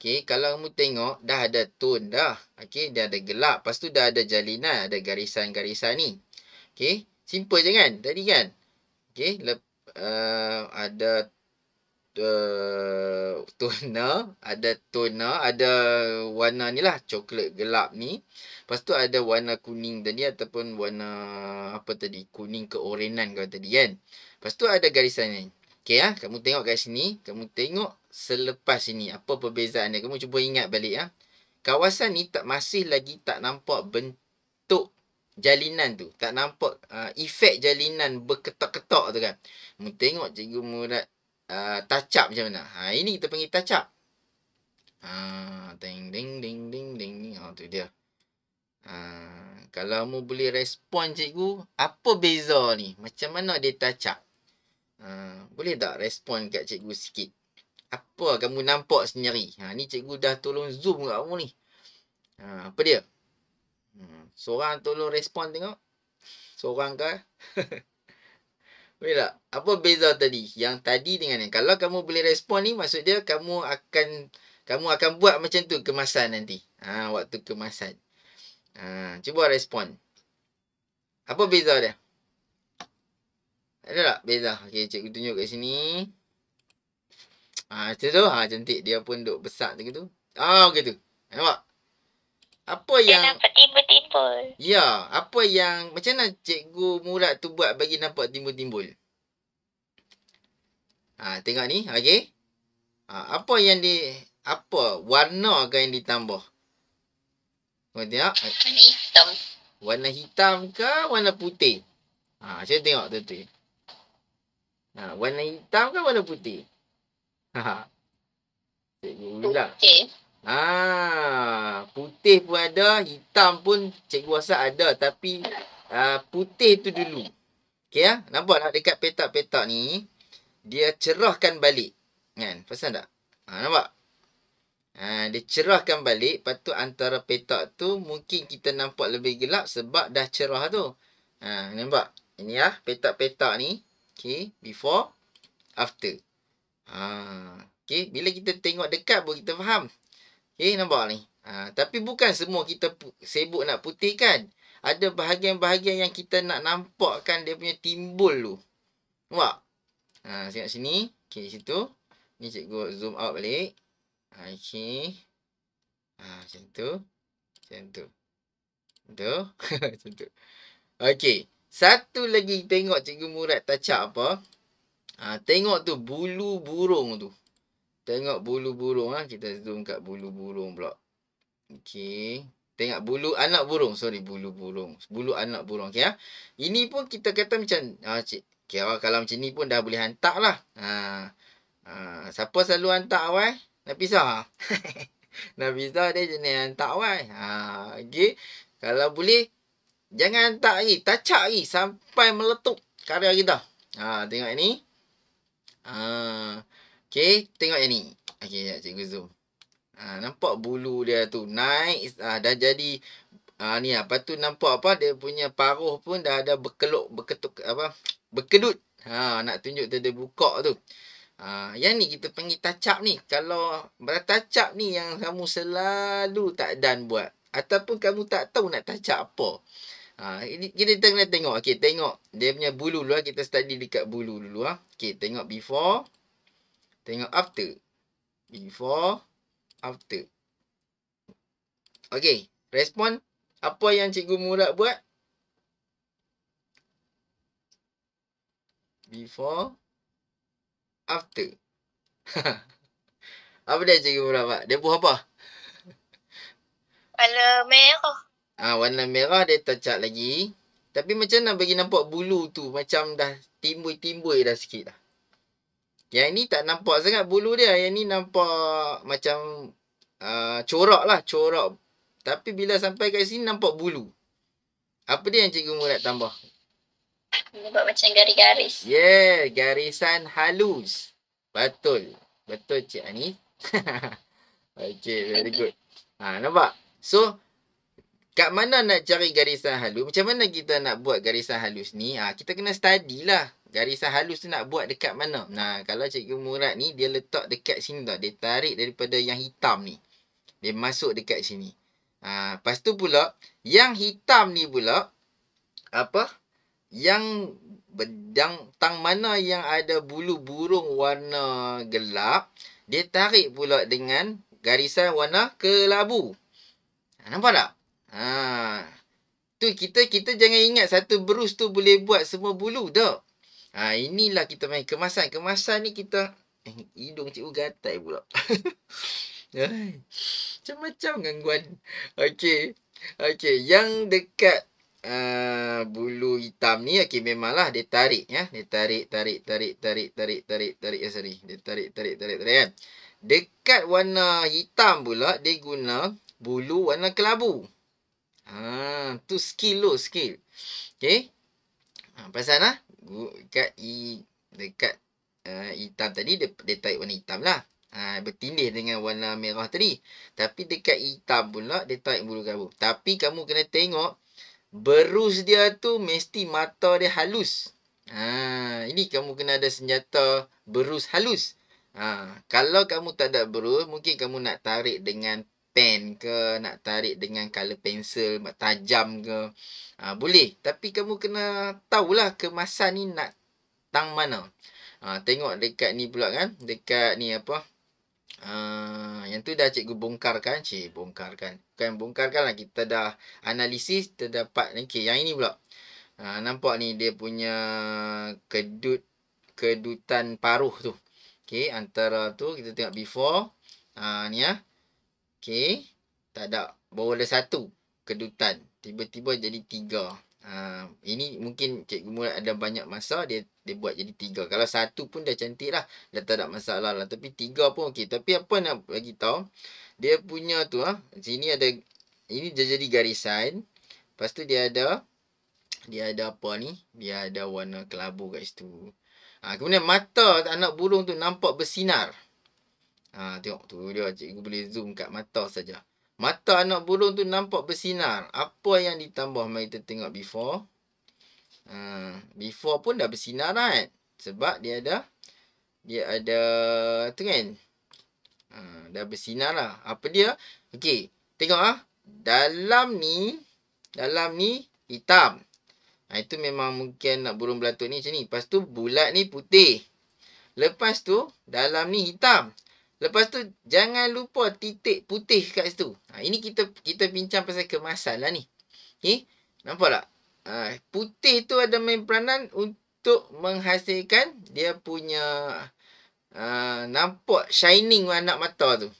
Okey, kalau kamu tengok dah ada tone dah. Okey, dia ada gelap, lepas tu dah ada jalinan, ada garisan-garisan ni. Okey, simple je kan? Tadi kan? Okey, uh, ada uh, <laughs> toner, ada toner, ada warna ni lah, coklat gelap ni. Lepas tu ada warna kuning tadi ataupun warna apa tadi, kuning keorenan kau tadi kan. Lepas tu ada garisan ni. Okay ya, ah, kamu tengok kat sini, kamu tengok selepas ini apa perbezaan dia. Kamu cuba ingat balik ya. Kawasan ni tak masih lagi tak nampak bentuk jalinan tu. Tak nampak uh, efek jalinan berketok-ketok tu kan. Kamu tengok cikgu murad Ah, touch up macam mana? Ha, ini kita panggil touch up. Ha, ah, ding, ding, ding, ding, ding. Ha, tu dia. Ha, kalau mu boleh respon cikgu, apa beza ni? Macam mana dia touch up? Ha, boleh tak respon kat cikgu sikit? Apa kamu nampak sendiri? Ha, ni cikgu dah tolong zoom kat kamu ni. Ha, apa dia? Ha, seorang tolong respon tengok. Seorang ke? <laughs> Mira, apa beza tadi? Yang tadi dengan yang kalau kamu boleh respon ni maksud dia kamu akan kamu akan buat macam tu kemasan nanti. Ha, waktu kemasan. Ha, cuba respon. Apa beza dia? Ada tak beza? Okey, cikgu tunjuk kat sini. Ah, ha, tu. Ha, cantik dia pun duk besar macam tu. Ah, oh, tu. Nampak? apa yang nampak timbul-timbul. Ya, apa yang macam mana cikgu Murad tu buat bagi nampak timbul-timbul? Ha, tengok ni, okay? Ha, apa yang di apa warna ke yang ditambah? Kau tengok. Warna hitam. Warna hitam ke warna putih? Ha, saya tengok tu tu. Ha, warna hitam ke warna putih? <laughs> Ha, ha. Cikgu Murad. Okey. Ah, putih pun ada, hitam pun cikgu rasa ada tapi uh, putih tu dulu. Okey ya? Nampak tak dekat petak-petak ni dia cerahkan balik. Kan? Faham tak? Ah, nampak? Ah, dia cerahkan balik, lepas tu antara petak tu mungkin kita nampak lebih gelap sebab dah cerah tu. Ah, nampak? Ini ya, petak-petak ni. Okey, before after. Ah, okey, bila kita tengok dekat baru kita faham. Eh, nampak ni? Ha, tapi bukan semua kita sibuk nak putih kan? Ada bahagian-bahagian yang kita nak nampakkan dia punya timbul tu. Nampak? Ha, saya kat sini. Okay, situ. Ni cikgu zoom out balik. Ha, okay. Ha, macam tu. Macam tu. Tu. macam tu. <laughs> Okay. Satu lagi tengok cikgu murat tacak apa. Ha, tengok tu bulu burung tu. Tengok bulu burung. ah Kita zoom kat bulu burung pula. Okey. Tengok bulu anak burung. Sorry, bulu burung. Bulu anak burung. Okey, Ha? Ini pun kita kata macam... Ha, cik, okay, kalau macam ni pun dah boleh hantar lah. Ha. Ha. Siapa selalu hantar awal? Nak pisah? <laughs> Ha? Nak pisah dia jenis hantar awal. Ha. okay. Kalau boleh, jangan hantar lagi. Tacak lagi sampai meletup karya kita. Ha, tengok ini. Ha. Okay, tengok yang ni. Okay, ya, cikgu zoom. Ha, ah, nampak bulu dia tu naik. Ha, dah jadi ha, ni apa lah. tu nampak apa dia punya paruh pun dah ada berkeluk berketuk apa berkedut. Ha, nak tunjuk tu dia buka tu. Ha, yang ni kita panggil tacap ni. Kalau bertacap ni yang kamu selalu tak dan buat ataupun kamu tak tahu nak tacap apa. Ha, ini kita tengok. Okay, tengok dia punya bulu dulu lah. Kita study dekat bulu dulu lah. Okey, tengok before. Tengok after. Before, after. Okay. Respon. Apa yang Cikgu Murad buat? Before, after. <laughs> apa dia Cikgu Murad buat? Dia buat apa? Warna merah. Ah, warna merah dia tercat lagi. Tapi macam nak bagi nampak bulu tu macam dah timbul-timbul dah sikit dah. Yang ni tak nampak sangat bulu dia. Yang ni nampak macam uh, corak lah. Corak. Tapi bila sampai kat sini nampak bulu. Apa dia yang cikgu Murad tambah? Nampak macam garis-garis. Yeah. Garisan halus. Betul. Betul Cik Ani. <laughs> okay. Very good. Ha, nampak? So, kat mana nak cari garisan halus? Macam mana kita nak buat garisan halus ni? Ha, kita kena study lah garis halus tu nak buat dekat mana? Nah, kalau cikgu murad ni dia letak dekat sini tau. Dia tarik daripada yang hitam ni. Dia masuk dekat sini. Ha, lepas tu pula, yang hitam ni pula, apa? Yang, yang tang mana yang ada bulu burung warna gelap, dia tarik pula dengan garisan warna kelabu. Ha, nampak tak? Ha, tu kita kita jangan ingat satu berus tu boleh buat semua bulu tak? Ha, inilah kita main kemasan. Kemasan ni kita... Eh, hidung cikgu gatai pula. <laughs> Macam-macam gangguan. Okey. Okey. Yang dekat uh, bulu hitam ni, okey memanglah dia tarik. Ya? Dia tarik, tarik, tarik, tarik, tarik, tarik, tarik. Ya, sorry. Dia tarik, tarik, tarik, tarik. Kan? Dekat warna hitam pula, dia guna bulu warna kelabu. Ha, tu skill lo skill. Okey. Ha, pasal lah cabut dekat i dekat uh, hitam tadi dia, dia tarik warna hitam lah. Ha, ah, bertindih dengan warna merah tadi. Tapi dekat hitam pula dia tarik bulu kabut. Tapi kamu kena tengok berus dia tu mesti mata dia halus. Ha, ini kamu kena ada senjata berus halus. Ha, kalau kamu tak ada berus, mungkin kamu nak tarik dengan pen ke nak tarik dengan color pencil tajam ke ha, boleh tapi kamu kena tahulah kemasan ni nak tang mana ha, tengok dekat ni pula kan dekat ni apa Uh, yang tu dah cikgu bongkarkan Cik bongkarkan Bukan bongkarkan lah Kita dah analisis Terdapat Okay yang ini pula uh, Nampak ni dia punya Kedut Kedutan paruh tu Okay antara tu Kita tengok before uh, Ni lah ya. Okay. Tak ada. Bawa ada satu kedutan. Tiba-tiba jadi tiga. Ha, ini mungkin cikgu mula ada banyak masa dia dia buat jadi tiga. Kalau satu pun dah cantik lah. Dah tak ada masalah lah. Tapi tiga pun okey. Tapi apa nak bagi tahu? Dia punya tu ah ha, Sini ada. Ini dia jadi garisan. Lepas tu dia ada. Dia ada apa ni? Dia ada warna kelabu kat situ. Ha, kemudian mata anak burung tu nampak bersinar. Ha, tengok tu dia cikgu boleh zoom kat mata saja. Mata anak burung tu nampak bersinar. Apa yang ditambah mari kita tengok before. Ha, before pun dah bersinar kan. Sebab dia ada dia ada tu kan. Ha, dah bersinar lah. Apa dia? Okey. Tengok ah. Dalam ni dalam ni hitam. Ha, itu memang mungkin nak burung belatuk ni macam ni. Lepas tu bulat ni putih. Lepas tu dalam ni hitam. Lepas tu jangan lupa titik putih kat situ. Ha, ini kita kita bincang pasal kemasan lah ni. Okey? Nampak tak? Ha, putih tu ada main peranan untuk menghasilkan dia punya ha, nampak shining anak mata tu.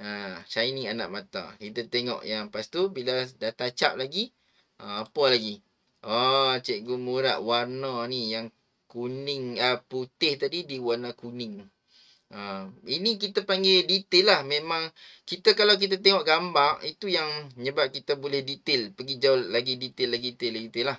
Ha, shining anak mata. Kita tengok yang lepas tu bila dah touch up lagi. Ha, apa lagi? Oh, cikgu murat warna ni yang kuning ah putih tadi di warna kuning. Ha, ini kita panggil detail lah. Memang kita kalau kita tengok gambar, itu yang menyebab kita boleh detail. Pergi jauh lagi detail, lagi detail, lagi detail lah.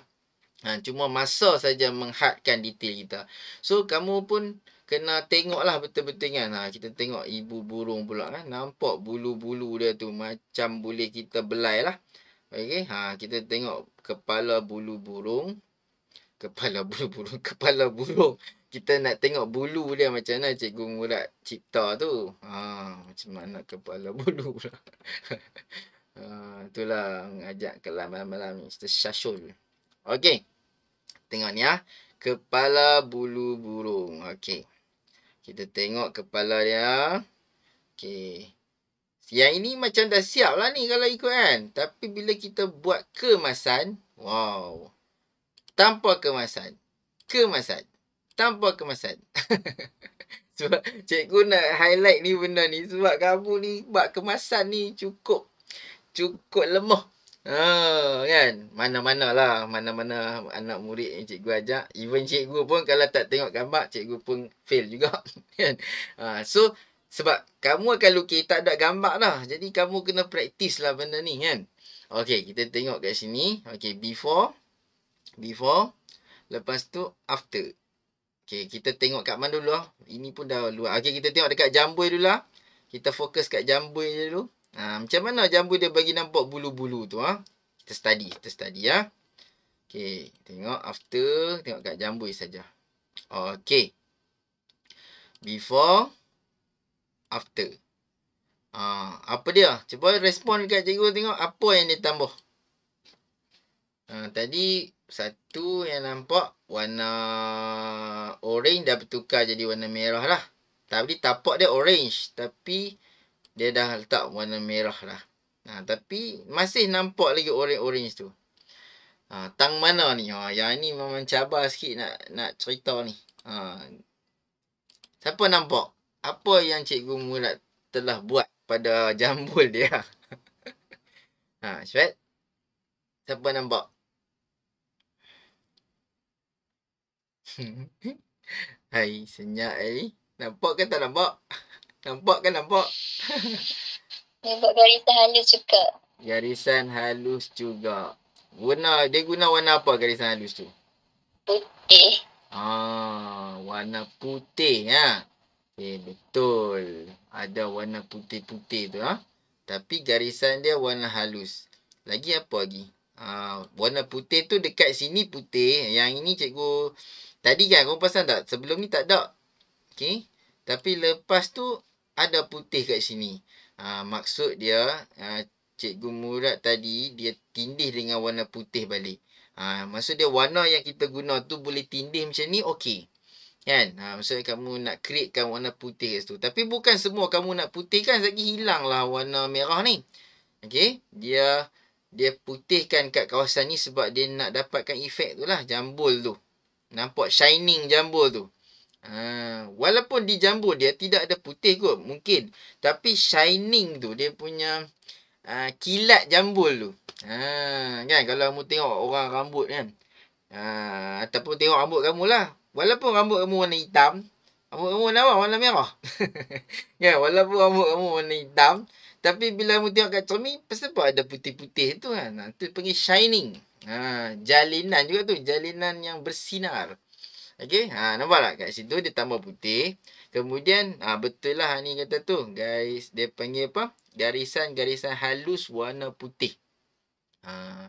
Ha, cuma masa saja menghadkan detail kita. So, kamu pun kena tengok lah betul-betul kan. Ha, kita tengok ibu burung pula kan. Nampak bulu-bulu dia tu macam boleh kita belai lah. Okay, ha, kita tengok kepala bulu burung. Kepala <laughs> bulu burung. Kepala burung kita nak tengok bulu dia macam mana cikgu murat cipta tu. Ha, macam mana kepala <laughs> bulu lah. ha, itulah mengajak ke malam-malam Mr. Syashul. Okay. Tengok ni ya. Ha. Kepala bulu burung. Okay. Kita tengok kepala dia. Okay. Yang ini macam dah siap lah ni kalau ikut kan. Tapi bila kita buat kemasan. Wow. Tanpa kemasan. Kemasan tanpa kemasan. <laughs> sebab cikgu nak highlight ni benda ni sebab kamu ni buat kemasan ni cukup cukup lemah. Ha oh, kan mana-mana lah mana-mana anak murid yang cikgu ajak even cikgu pun kalau tak tengok gambar cikgu pun fail juga <laughs> kan ha, so sebab kamu akan lukis tak ada gambar lah, jadi kamu kena praktis lah benda ni kan okey kita tengok kat sini Okay, before before lepas tu after Okay, kita tengok kat mana dulu. lah. Ini pun dah luar. Okay, kita tengok dekat jambui dulu. Ah. Kita fokus kat jambui je dulu. Ha, macam mana jambui dia bagi nampak bulu-bulu tu. Ha? Kita study. Kita study ya. Ah. Okay, tengok after. Tengok kat jambui saja. Okay, Before. After. Ha, apa dia? Cuba respon kat cikgu tengok apa yang dia tambah. Ha, tadi satu yang nampak warna orange dah bertukar jadi warna merah lah. Tapi tapak dia orange tapi dia dah letak warna merah lah. Ha, tapi masih nampak lagi orange-orange tu. Ha, tang mana ni? Ha, yang ni memang cabar sikit nak nak cerita ni. Ha, siapa nampak? Apa yang cikgu mulat telah buat pada <laughs> jambul dia? ha, Syed? Siapa nampak? <laughs> Hai, senyap eh. Nampak kan tak nampak? Nampak kan nampak? nampak garisan halus juga. Garisan halus juga. Warna, dia guna warna apa garisan halus tu? Putih. Ah, warna putih ya. Ha? Eh, betul. Ada warna putih-putih tu ha. Tapi garisan dia warna halus. Lagi apa lagi? Uh, warna putih tu dekat sini putih. Yang ini cikgu. Tadi kan korang pasang tak? Sebelum ni tak ada. Okay. Tapi lepas tu ada putih kat sini. Uh, maksud dia uh, cikgu murad tadi dia tindih dengan warna putih balik. Uh, maksud dia warna yang kita guna tu boleh tindih macam ni okey. Kan? Ha, maksudnya kamu nak createkan warna putih kat situ. Tapi bukan semua kamu nak putihkan. Sekejap hilanglah warna merah ni. Okay? Dia dia putihkan kat kawasan ni sebab dia nak dapatkan efek tu lah jambul tu nampak shining jambul tu ha, walaupun di jambul dia tidak ada putih kot mungkin tapi shining tu dia punya uh, kilat jambul tu ha, kan kalau kamu tengok orang rambut kan ha, ataupun tengok rambut kamu lah walaupun rambut kamu warna hitam rambut kamu warna apa? warna merah <laughs> kan walaupun rambut kamu warna hitam tapi bila mu tengok kat cermin, pasal apa ada putih-putih tu kan? Ha, tu panggil shining. Ha, jalinan juga tu. Jalinan yang bersinar. okay? ha, nampak tak? Kat situ dia tambah putih. Kemudian, ha, betul lah ni kata tu. Guys, dia panggil apa? Garisan-garisan halus warna putih. Ha,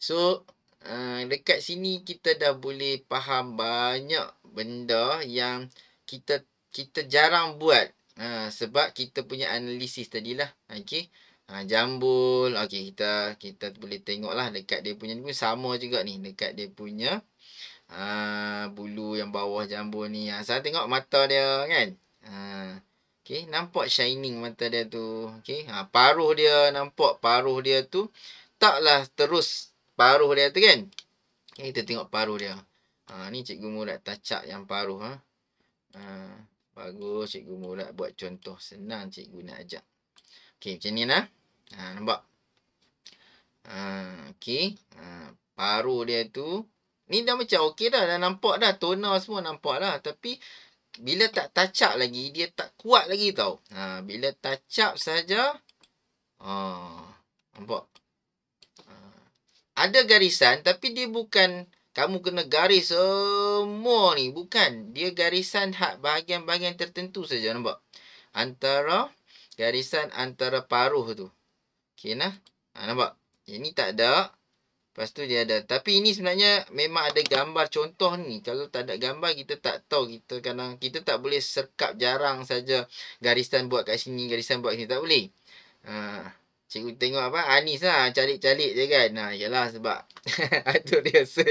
so, Uh, dekat sini kita dah boleh faham banyak benda yang kita kita jarang buat Ha, sebab kita punya analisis tadilah. Okey. Ha, jambul. Okey, kita kita boleh tengoklah dekat dia punya ni pun sama juga ni. Dekat dia punya ha, bulu yang bawah jambul ni. Ha, saya tengok mata dia kan. Ha, okey, nampak shining mata dia tu. Okey, ha, paruh dia nampak paruh dia tu. Taklah terus paruh dia tu kan. Okay, kita tengok paruh dia. Ha, ni cikgu murat tacak yang paruh. Ha. Ha, Bagus cikgu mula buat contoh senang cikgu nak ajak. Okey macam ni lah. Ha, nampak? Ha, Okey. Ha, paru dia tu. Ni dah macam okey dah. Dah nampak dah. Tonal semua nampak lah. Tapi bila tak touch up lagi dia tak kuat lagi tau. Ha, bila touch up sahaja. Ha, nampak? Ha, ada garisan tapi dia bukan kamu kena garis semua ni. Bukan. Dia garisan hak bahagian-bahagian tertentu saja nampak. Antara garisan antara paruh tu. Okey nah. Ha, nampak? Ini tak ada. Lepas tu dia ada. Tapi ini sebenarnya memang ada gambar contoh ni. Kalau tak ada gambar kita tak tahu. Kita kadang kita tak boleh serkap jarang saja garisan buat kat sini, garisan buat kat sini. Tak boleh. Haa. Cikgu tengok apa ah, Anis lah calik-calik je kan. Ha yalah sebab <laughs> atuk dia se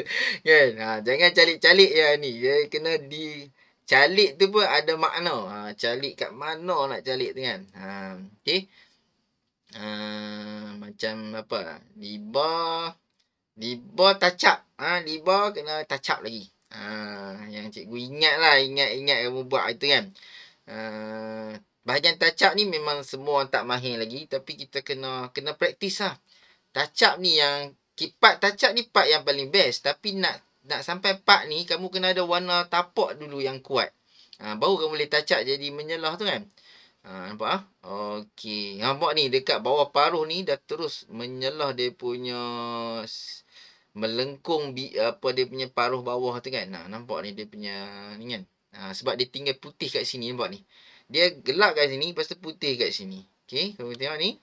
kan. Ha jangan calik-calik ya ni. Dia kena di calik tu pun ada makna. Ha calik kat mana nak calik tu kan. Ha okey. Ha, macam apa? Liba liba touch up. Ha liba kena touch lagi. Ha yang cikgu ingatlah ingat-ingat kamu buat itu kan. Ha Bahagian touch up ni memang semua orang tak mahir lagi Tapi kita kena kena praktis lah Touch up ni yang Part touch up ni part yang paling best Tapi nak nak sampai part ni Kamu kena ada warna tapak dulu yang kuat ha, Baru kamu boleh touch up jadi menyelah tu kan ha, Nampak ah? Ha? Okey Nampak ni dekat bawah paruh ni Dah terus menyelah dia punya Melengkung bi, apa dia punya paruh bawah tu kan nah, ha, Nampak ni dia punya ni kan ha, Sebab dia tinggal putih kat sini nampak ni dia gelap kat sini lepas tu putih kat sini okay? kalau tengok ni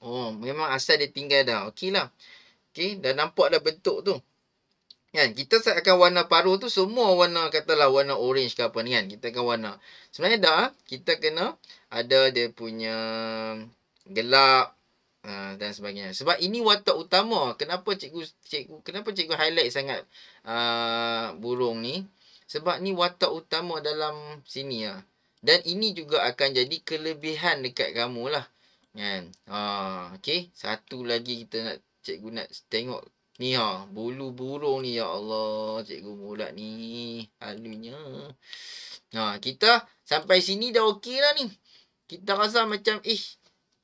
oh memang asal dia tinggal dah okeylah okay, dah nampak dah bentuk tu kan kita akan warna paruh tu semua warna katalah warna orange ke apa ni kan kita akan warna sebenarnya dah kita kena ada dia punya gelap uh, dan sebagainya sebab ini watak utama kenapa cikgu cikgu kenapa cikgu highlight sangat uh, burung ni sebab ni watak utama dalam sini lah. Dan ini juga akan jadi kelebihan dekat kamu lah. Kan? Ha, okay. Satu lagi kita nak cikgu nak tengok. Ni ha. Bulu burung ni. Ya Allah. Cikgu mulat ni. Halunya. Ha, kita sampai sini dah okey lah ni. Kita rasa macam eh.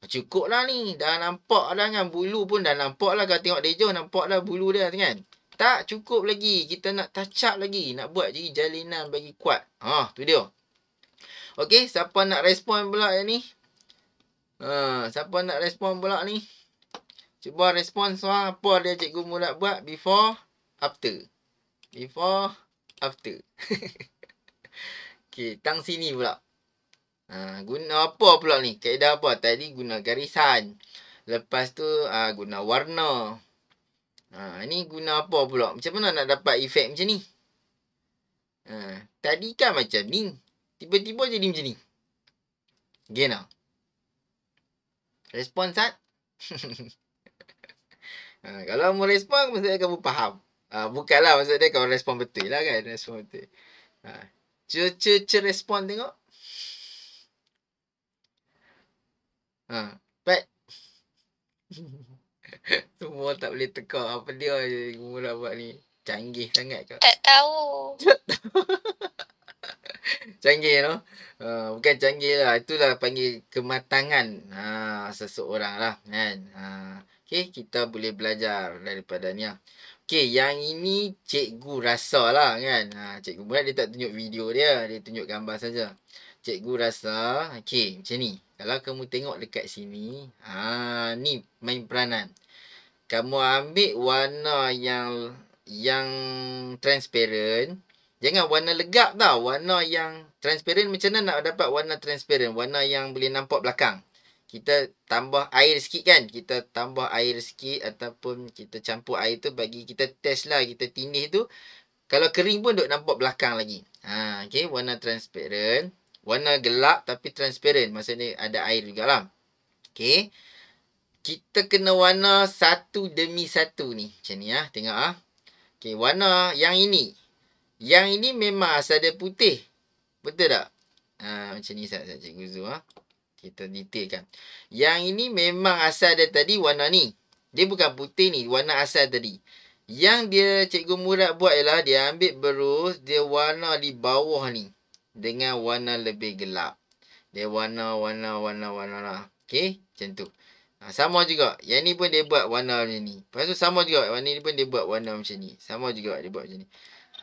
Cukup lah ni. Dah nampak dah kan. Bulu pun dah nampak lah. Kalau tengok dia jauh nampak lah bulu dia kan. Tak cukup lagi. Kita nak touch up lagi. Nak buat jadi jalinan bagi kuat. Ha, tu dia. Okey, siapa nak respon pula ni? Ha, siapa nak respon pula ni? Cuba respon soal apa dia cikgu mula buat before, after. Before, after. <laughs> Okey, tang sini pula. Ha, guna apa pula ni? Kaedah apa? Tadi guna garisan. Lepas tu ha, guna warna. Ha, ni guna apa pula? Macam mana nak dapat efek macam ni? Ha, tadi kan macam ni. Tiba-tiba jadi macam ni. Gena. Respon sat. <laughs> ha, kalau mau respon maksudnya kamu faham. Ha, bukanlah maksudnya kau respon betul lah kan. Respon betul. Ha. Cu, cu, cu respon tengok. Ha. pet. <laughs> Semua tak boleh teka apa dia je mula buat ni. Canggih sangat kau. Tak tahu. <laughs> <laughs> canggih tu. No? Uh, bukan canggih lah. Itulah panggil kematangan uh, seseorang lah. Kan? Uh, ha, okay, kita boleh belajar daripada ni Okay, yang ini cikgu rasa lah kan. Uh, cikgu pun dia tak tunjuk video dia. Dia tunjuk gambar saja. Cikgu rasa, okay macam ni. Kalau kamu tengok dekat sini, ha, ni main peranan. Kamu ambil warna yang yang transparent, Jangan warna legap tau. Warna yang transparent macam mana nak dapat warna transparent? Warna yang boleh nampak belakang. Kita tambah air sikit kan? Kita tambah air sikit ataupun kita campur air tu bagi kita test lah. Kita tindih tu. Kalau kering pun duk nampak belakang lagi. Ha, okay, warna transparent. Warna gelap tapi transparent. Maksudnya ada air juga lah. Okay. Kita kena warna satu demi satu ni. Macam ni lah. Tengok lah. Okay, warna yang ini. Yang ini memang asal dia putih. Betul tak? Ha, macam ni saya cikgu Zul. Ha? Kita detailkan. Yang ini memang asal dia tadi warna ni. Dia bukan putih ni. Warna asal tadi. Yang dia cikgu Murad buat ialah dia ambil berus. Dia warna di bawah ni. Dengan warna lebih gelap. Dia warna, warna, warna, warna. warna. Lah. Okay? Macam tu. Ha, sama juga. Yang ni pun dia buat warna macam ni. Lepas tu sama juga. Yang ni pun dia buat warna macam ni. Sama juga dia buat macam ni.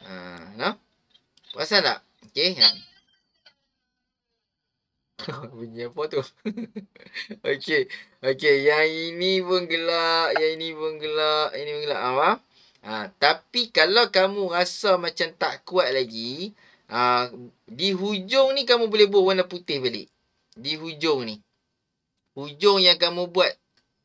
Ha, no? Perasan tak? Okay. Ha. <laughs> Bunyi apa tu? <laughs> okay. Okay. Yang ini pun gelak. Yang ini pun gelak. Yang ini pun gelak. Ha, ha. Tapi kalau kamu rasa macam tak kuat lagi. Ha, di hujung ni kamu boleh buat warna putih balik. Di hujung ni. Hujung yang kamu buat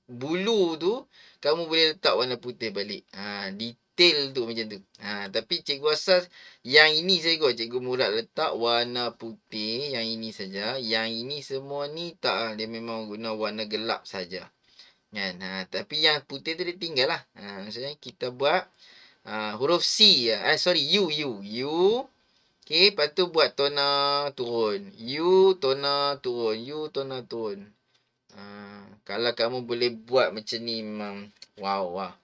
bulu tu. Kamu boleh letak warna putih balik. Ha, di detail tu macam tu. Ha, tapi cikgu asas yang ini saya ikut. Cikgu murad letak warna putih yang ini saja. Yang ini semua ni tak Dia memang guna warna gelap saja. Kan? Ha, tapi yang putih tu dia tinggal lah. Ha, maksudnya kita buat uh, huruf C. Eh, sorry, U, U. U. Okay, lepas tu buat tona turun. U, tona turun. U, tona turun. Uh, kalau kamu boleh buat macam ni memang wow, wow.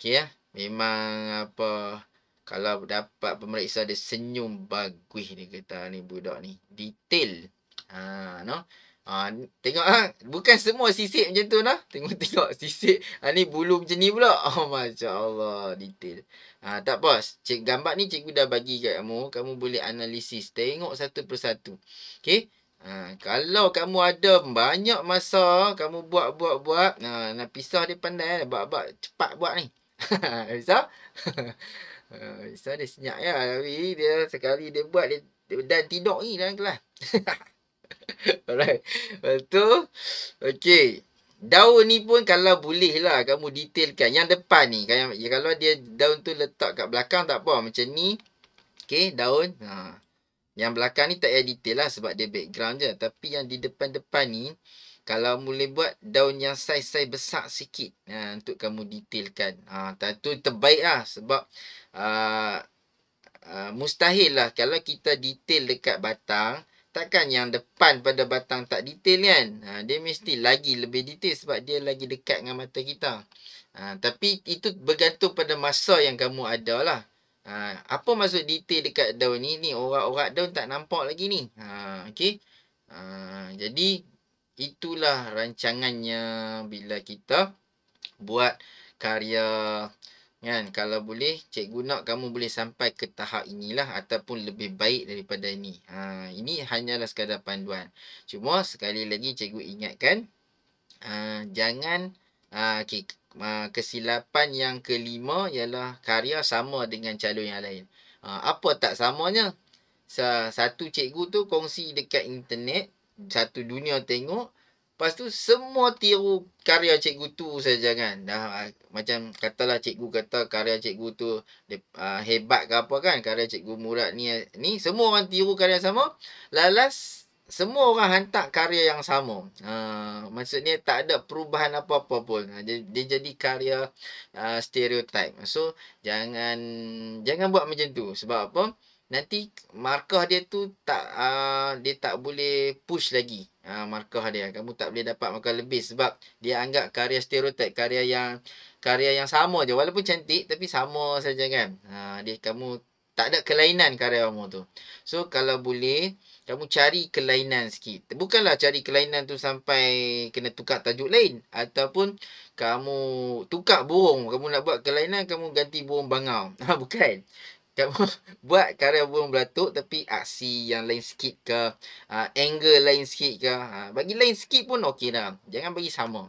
Okay, ya. Yeah. Memang apa kalau dapat pemeriksa dia senyum bagus ni kata ni budak ni. Detail. Ha no. Ha, tengok ha? bukan semua sisik macam tu nah. Tengok <laughs> tengok sisik. Ha, ni bulu macam ni pula. <laughs> Oh masya-Allah detail. Ha, tak apa. Cik gambar ni cikgu dah bagi kat kamu. Kamu boleh analisis. Tengok satu persatu. okay, Ha, kalau kamu ada banyak masa kamu buat-buat-buat ha, nak pisah dia pandai eh? bab cepat buat ni Isa. Uh, Isa dia senyap ya. Tapi dia sekali dia buat dia, dia dan tidur ni dalam kelas. <laughs> Alright. Lepas tu. Okay. Daun ni pun kalau boleh lah kamu detailkan. Yang depan ni. Kalau, ya, kalau dia daun tu letak kat belakang tak apa. Macam ni. Okay. Daun. Ha. Yang belakang ni tak payah detail lah sebab dia background je. Tapi yang di depan-depan ni. Kalau boleh buat daun yang saiz-saiz besar sikit ha, untuk kamu detailkan. Ha, ah, itu terbaiklah sebab ha, ha, mustahil lah kalau kita detail dekat batang. Takkan yang depan pada batang tak detail kan? Ha, dia mesti lagi lebih detail sebab dia lagi dekat dengan mata kita. Ha, tapi itu bergantung pada masa yang kamu ada lah. Ha, apa maksud detail dekat daun ni? Ni orang-orang daun tak nampak lagi ni. Ha, okay. Ha, jadi itulah rancangannya bila kita buat karya kan kalau boleh cikgu nak kamu boleh sampai ke tahap inilah ataupun lebih baik daripada ini ha, ini hanyalah sekadar panduan cuma sekali lagi cikgu ingatkan uh, jangan uh, ha, okay, uh, ha, kesilapan yang kelima ialah karya sama dengan calon yang lain uh, apa tak samanya satu cikgu tu kongsi dekat internet Hmm. satu dunia tengok lepas tu semua tiru karya cikgu tu saja kan dah ah, macam katalah cikgu kata karya cikgu tu dia, uh, hebat ke apa kan karya cikgu murad ni ni semua orang tiru karya sama lalas semua orang hantar karya yang sama. Uh, maksudnya tak ada perubahan apa-apa pun. Dia, dia jadi karya uh, stereotype. So jangan jangan buat macam tu. Sebab apa? Uh, nanti markah dia tu tak uh, dia tak boleh push lagi uh, markah dia kamu tak boleh dapat makan lebih sebab dia anggap karya stereotip karya yang karya yang sama je walaupun cantik tapi sama saja kan uh, dia kamu tak ada kelainan karya kamu tu so kalau boleh kamu cari kelainan sikit bukanlah cari kelainan tu sampai kena tukar tajuk lain ataupun kamu tukar burung kamu nak buat kelainan kamu ganti burung bangau ha, <laughs> bukan kamu <laughs> buat karya burung belatuk tapi aksi yang lain sikit ke uh, angle lain sikit ke uh, bagi lain sikit pun okey dah jangan bagi sama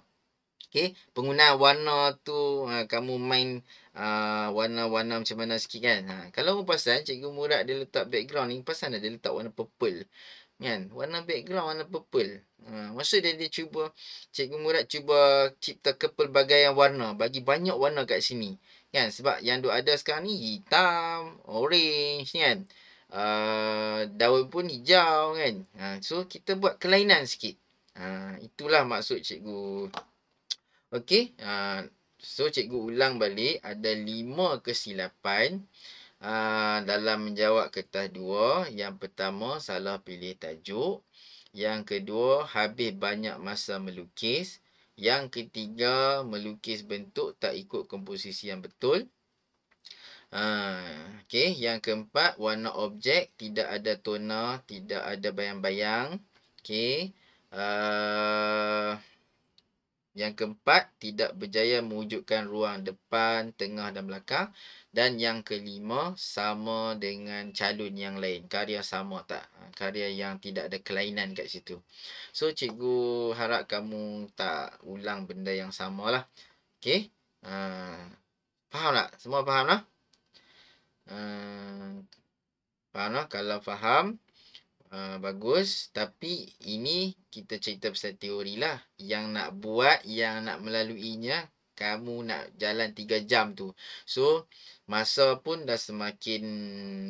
okey penggunaan warna tu uh, kamu main warna-warna macam mana sikit kan uh, kalau pasal cikgu murad dia letak background ni pasal dia letak warna purple kan warna background warna purple uh, masa dia dia cuba cikgu murad cuba cipta kepelbagaian warna bagi banyak warna kat sini kan sebab yang duk ada sekarang ni hitam orange kan uh, daun pun hijau kan ha, so kita buat kelainan sikit ha, itulah maksud cikgu Okay, ha, so cikgu ulang balik ada lima kesilapan Uh, dalam menjawab kertas dua. Yang pertama salah pilih tajuk Yang kedua habis banyak masa melukis yang ketiga, melukis bentuk tak ikut komposisi yang betul. Ha, okay. Yang keempat, warna objek tidak ada tona, tidak ada bayang-bayang. Okay. Uh, ha, yang keempat, tidak berjaya mewujudkan ruang depan, tengah dan belakang. Dan yang kelima, sama dengan calon yang lain. Karya sama tak? Ha, karya yang tidak ada kelainan kat situ. So, cikgu harap kamu tak ulang benda yang sama lah. Okay? Uh, ha, faham tak? Semua faham lah? Uh, faham lah? Kalau faham, uh, bagus. Tapi, ini kita cerita pasal teori lah. Yang nak buat, yang nak melaluinya, kamu nak jalan 3 jam tu. So, masa pun dah semakin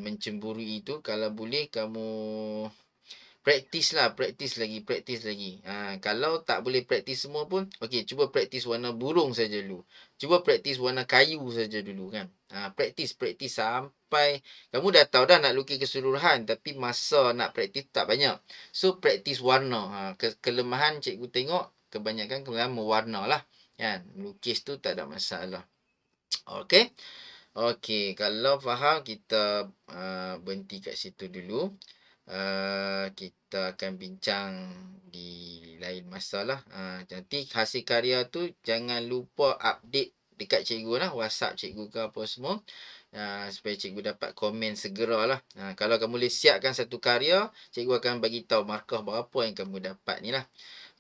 mencemburu itu. Kalau boleh, kamu praktis lah. Praktis lagi, praktis lagi. Ha, kalau tak boleh praktis semua pun, okey, cuba praktis warna burung saja dulu. Cuba praktis warna kayu saja dulu kan. Ha, praktis, praktis sampai... Kamu dah tahu dah nak lukis keseluruhan. Tapi masa nak praktis tak banyak. So, praktis warna. Ha, ke- kelemahan cikgu tengok, kebanyakan kelemahan warna lah. Ya lukis tu tak ada masalah okey okey kalau faham kita uh, berhenti kat situ dulu uh, kita akan bincang di lain masalah uh, nanti hasil karya tu jangan lupa update dekat cikgu lah whatsapp cikgu ke apa semua uh, supaya cikgu dapat komen segera lah uh, kalau kamu boleh siapkan satu karya cikgu akan bagi tahu markah berapa yang kamu dapat ni lah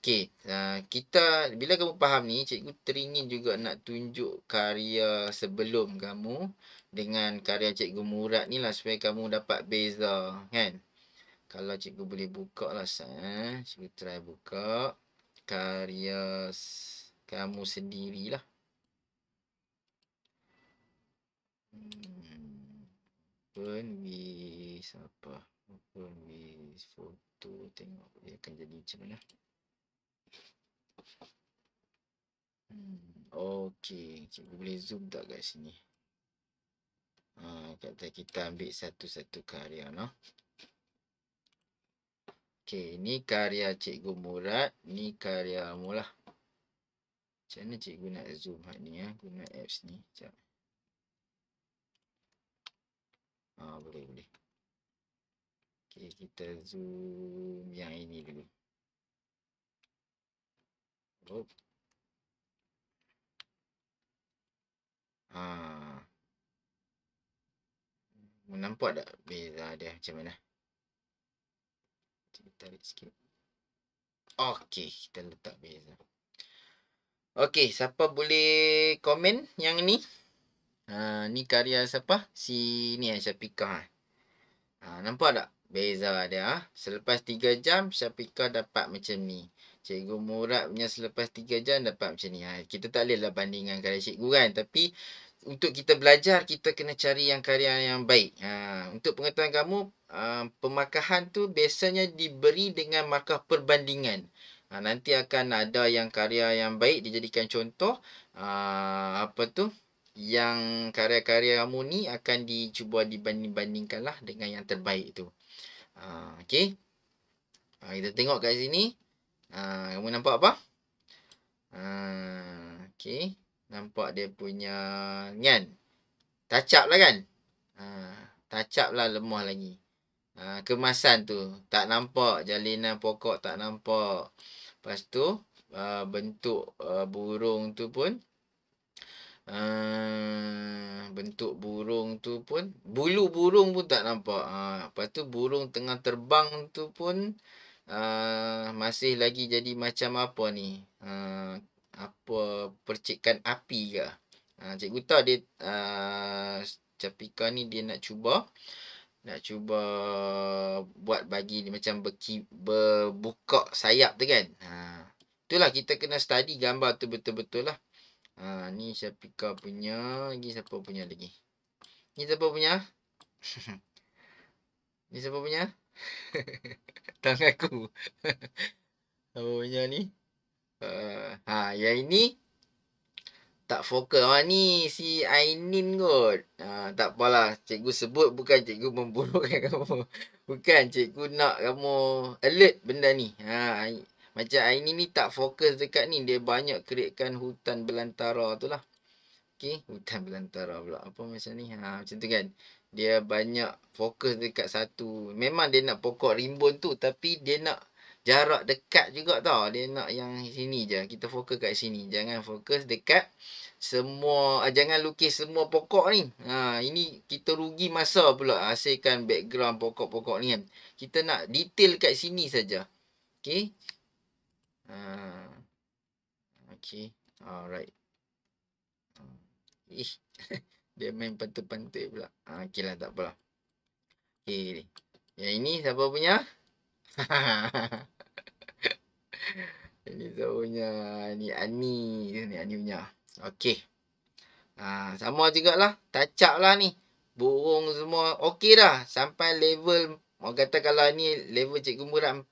Okey, uh, kita bila kamu faham ni, cikgu teringin juga nak tunjuk karya sebelum kamu dengan karya cikgu Murad ni lah supaya kamu dapat beza, kan? Kalau cikgu boleh buka lah, eh? cikgu try buka karya kamu sendirilah. Hmm, open bis apa? Open bis foto tengok dia akan jadi macam mana. Hmm. Okey, cikgu boleh zoom tak kat sini? Ha, kata kita ambil satu-satu karya no. Okey, ni karya cikgu Murad, ni karya Mula. Macam mana cikgu nak zoom hat ni ya? Guna apps ni. Sekejap. Ha, boleh, boleh. Okey, kita zoom yang ini dulu. Oh. Ha. Nampak tak beza dia macam mana? Kita tarik sikit. Okey, kita letak beza. Okey, siapa boleh komen yang ni? Ha, ni karya siapa? Si ni ya, Syafiqah. Ha, nampak tak? Beza dia. Selepas 3 jam, Syafiqah dapat macam ni. Cikgu Murad punya selepas 3 jam dapat macam ni. Ha, kita tak boleh lah bandingkan karya cikgu kan. Tapi untuk kita belajar, kita kena cari yang karya yang baik. Ha, untuk pengetahuan kamu, uh, pemakahan tu biasanya diberi dengan markah perbandingan. Ha, nanti akan ada yang karya yang baik dijadikan contoh. Uh, apa tu? Yang karya-karya kamu ni akan dicuba dibanding-bandingkan lah dengan yang terbaik tu. Uh, ha, okay. Ha, kita tengok kat sini. Ha, kamu nampak apa? Ha, ah, okay. Nampak dia punya nyan. Touch up lah kan? Ha, ah, touch up lah lemah lagi. Ha, kemasan tu. Tak nampak. Jalinan pokok tak nampak. Lepas tu, uh, bentuk uh, burung tu pun. Uh, bentuk burung tu pun. Bulu burung pun tak nampak. Ha, lepas tu, burung tengah terbang tu pun. Ah, masih lagi jadi macam apa ni? Uh, apa percikan api ke? Uh, cikgu tahu dia uh, Capika ni dia nak cuba nak cuba buat bagi dia macam berki, berbuka sayap tu kan. Ha. Itulah kita kena study gambar tu betul-betul lah. Ha, ni Syafika punya. Lagi siapa punya lagi? Ni siapa punya? <laughs> ni siapa punya? <laughs> Tak aku. Apa <laughs> punya ni? Uh, ha, yang ini tak fokus. Ha, ni si Ainin kot. Ha, tak apalah. Cikgu sebut bukan cikgu memburukkan <laughs> kamu. Bukan cikgu nak kamu alert benda ni. Ha, macam Ainin ni tak fokus dekat ni. Dia banyak createkan hutan belantara tu lah. Okay. Hutan belantara pula. Apa macam ni? Ha, macam tu kan dia banyak fokus dekat satu. Memang dia nak pokok rimbun tu tapi dia nak jarak dekat juga tau. Dia nak yang sini je. Kita fokus kat sini. Jangan fokus dekat semua. Ah, jangan lukis semua pokok ni. Ha, ini kita rugi masa pula hasilkan background pokok-pokok ni kan. Kita nak detail kat sini saja. Okay. Ha, okay. Alright. Ih. <laughs> Dia main pantai-pantai pula. Ha, okay lah, tak apalah. Okay, ni. Yang ini siapa punya? <laughs> ini siapa punya? Ini Ani. Ini Ani punya. Okey. Ha, sama juga lah. Tacap lah ni. Burung semua okey dah. Sampai level. Orang kata kalau ni level cikgu murah 4.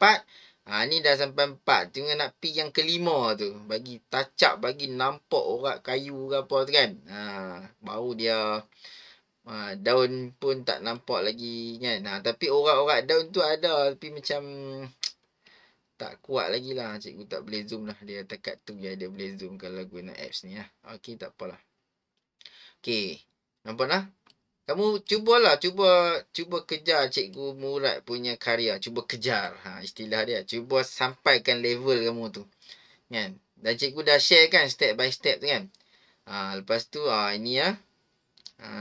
Ha, ni dah sampai empat. Tengah nak pi yang kelima tu. Bagi touch up, bagi nampak orang kayu ke apa tu kan. Ha, baru dia ha, daun pun tak nampak lagi kan. Ha, tapi orang-orang daun tu ada. Tapi macam tak kuat lagi lah. Cikgu tak boleh zoom lah. Dia tekat tu je dia boleh zoom kalau guna apps ni lah. Okay, tak apalah. Okay. Nampak lah? kamu cubalah cuba cuba kejar cikgu Murad punya karya cuba kejar ha istilah dia cuba sampaikan level kamu tu kan dan cikgu dah share kan step by step tu kan ha lepas tu ha ini ya ha,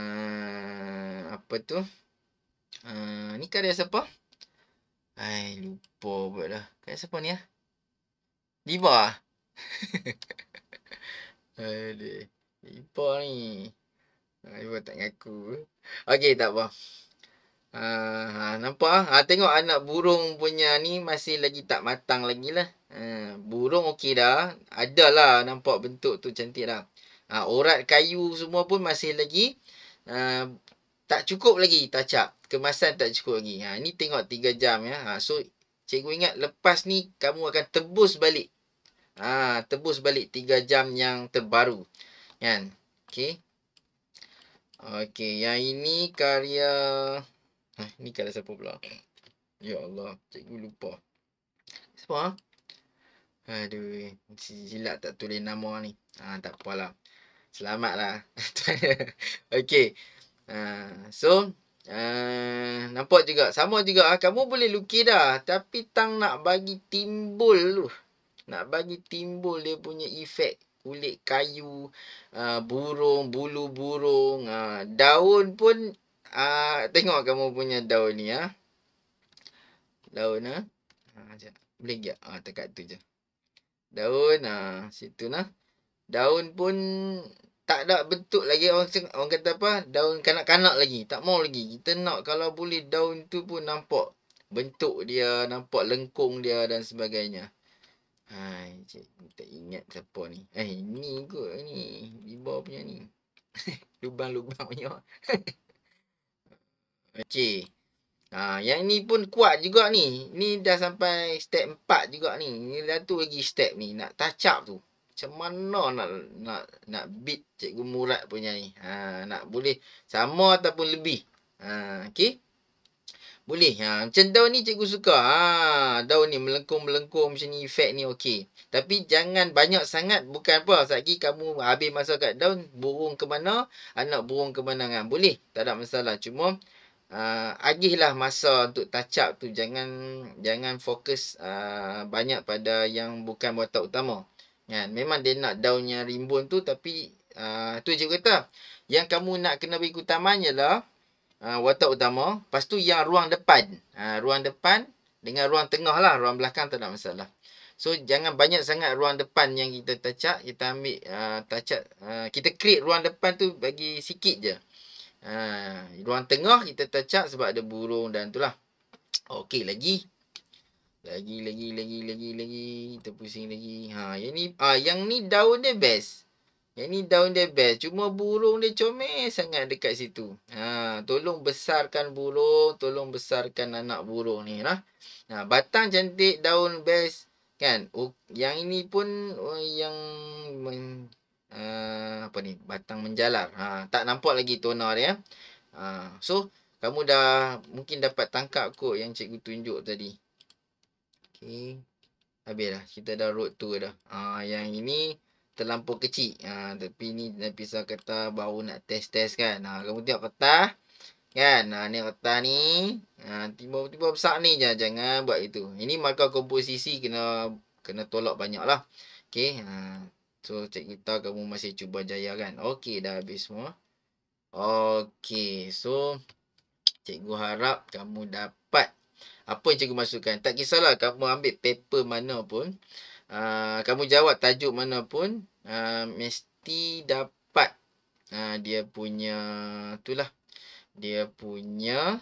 apa tu ha ni karya siapa ai lupa buat dah karya siapa ni ya Diva <laughs> Aduh, Diva ni Ibu tak ngaku. Okey, tak apa. Uh, nampak ah uh, tengok anak burung punya ni masih lagi tak matang lagi lah. Uh, burung okey dah. ada lah nampak bentuk tu cantik dah. Uh, ah, orat kayu semua pun masih lagi uh, tak cukup lagi tajap. Kemasan tak cukup lagi. Ha, ni tengok 3 jam ya. Ha, so, cikgu ingat lepas ni kamu akan tebus balik. Ha, tebus balik 3 jam yang terbaru. Kan? Okay. Okey, yang ini karya ha, eh, karya siapa pula? Ya Allah, cikgu lupa. Siapa? Ah? Aduh, silap tak tulis nama ni. Ah, ha, tak apalah. Selamatlah. <laughs> Okey. Uh, so uh, nampak juga sama juga kamu boleh lukis dah tapi tang nak bagi timbul tu. Nak bagi timbul dia punya efek kulit kayu, uh, burung, bulu burung, uh, daun pun uh, tengok kamu punya daun ni ya. Uh. Daun ah. Uh. Ha jap. Boleh gap ah uh, dekat tu je. Daun ah uh, situ nah. Daun pun tak ada bentuk lagi orang orang kata apa? Daun kanak-kanak lagi. Tak mau lagi. Kita nak kalau boleh daun tu pun nampak bentuk dia, nampak lengkung dia dan sebagainya. Hai, cik tak ingat siapa ni. Eh, ni kot ni. Biba punya ni. Lubang-lubang <laughs> punya. Okey. <laughs> Eh, ha, yang ni pun kuat juga ni. Ni dah sampai step empat juga ni. Ni dah tu lagi step ni. Nak touch up tu. Macam mana nak, nak, nak beat cikgu Murad punya ni. Ha, nak boleh sama ataupun lebih. Ha, Okey. Boleh. Ha, macam daun ni cikgu suka. Ha, daun ni melengkung-melengkung macam ni. Efek ni okey. Tapi jangan banyak sangat. Bukan apa. Sekejap kamu habis masa kat daun. Burung ke mana. Anak burung ke mana. Kan? Boleh. Tak ada masalah. Cuma uh, agihlah masa untuk touch up tu. Jangan jangan fokus uh, banyak pada yang bukan watak utama. Kan? Memang dia nak daun yang rimbun tu. Tapi uh, tu cikgu kata. Yang kamu nak kena beri kutaman ialah. Ah, watak utama. Lepas tu yang ruang depan. Ha, ruang depan dengan ruang tengah lah. Ruang belakang tak ada masalah. So, jangan banyak sangat ruang depan yang kita tacak. Kita ambil, uh, tacak. Uh, kita create ruang depan tu bagi sikit je. Uh, ruang tengah kita tacak sebab ada burung dan tu lah. Okey, lagi. Lagi, lagi, lagi, lagi, lagi. Kita pusing lagi. Ha, yang ni, ah uh, yang ni daun dia best. Yang ni daun dia best. Cuma burung dia comel sangat dekat situ. Ha, tolong besarkan burung. Tolong besarkan anak burung ni lah. Ha, batang cantik, daun best. Kan? Yang ini pun yang... Men, uh, apa ni? Batang menjalar. Ha, tak nampak lagi tonar dia. Eh. Ha, so, kamu dah mungkin dapat tangkap kot yang cikgu tunjuk tadi. Okay. Habis Kita dah road tour dah. Ha, yang ini terlampau kecil. Ha, tapi ni Nafisa kata baru nak test-test kan. Ha, kamu tengok kertas. Kan? Ha, ni kertas ni. Ha, Tiba-tiba besar ni je. Jangan buat itu. Ini markah komposisi kena kena tolak banyak lah. Okay. Ha, so, cik kita kamu masih cuba jaya kan. Okay, dah habis semua. Okay. So, cikgu harap kamu dapat apa yang cikgu masukkan. Tak kisahlah kamu ambil paper mana pun uh, kamu jawab tajuk mana pun uh, mesti dapat uh, dia punya itulah dia punya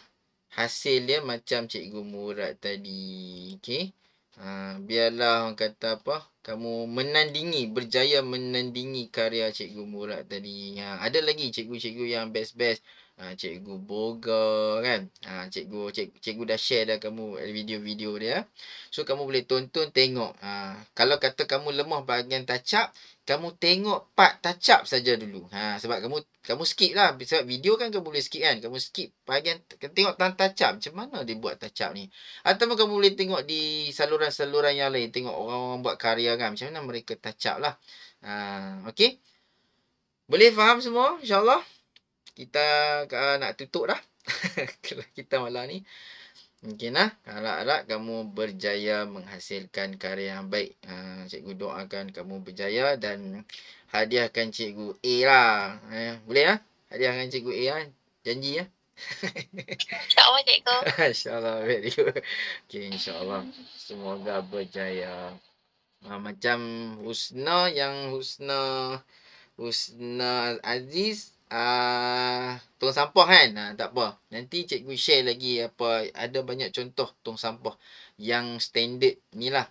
hasil dia macam cikgu murat tadi okey uh, biarlah orang kata apa kamu menandingi berjaya menandingi karya cikgu murat tadi ha ada lagi cikgu-cikgu yang best-best Ha, cikgu boga kan ha, cikgu cik, cikgu dah share dah kamu video-video dia so kamu boleh tonton tengok ha, kalau kata kamu lemah bahagian touch up kamu tengok part touch up saja dulu ha, sebab kamu kamu skip lah sebab video kan kamu boleh skip kan kamu skip bahagian tengok tanpa touch up macam mana dia buat touch up ni ataupun kamu boleh tengok di saluran-saluran yang lain tengok orang-orang buat karya kan macam mana mereka touch up lah ha, okay? boleh faham semua insyaAllah kita uh, nak tutup dah kelas <laughs> kita malam ni. Mungkin lah. Harap-harap kamu berjaya menghasilkan karya yang baik. Uh, cikgu doakan kamu berjaya dan hadiahkan cikgu A lah. Eh, boleh lah? Hadiahkan cikgu A lah. Janji lah. InsyaAllah cikgu. <laughs> InsyaAllah. Very good. Okay, InsyaAllah. Semoga berjaya. Uh, macam Husna yang Husna Husna Aziz Ah, tong sampah kan ha, tak apa nanti cikgu share lagi apa ada banyak contoh tong sampah yang standard ni lah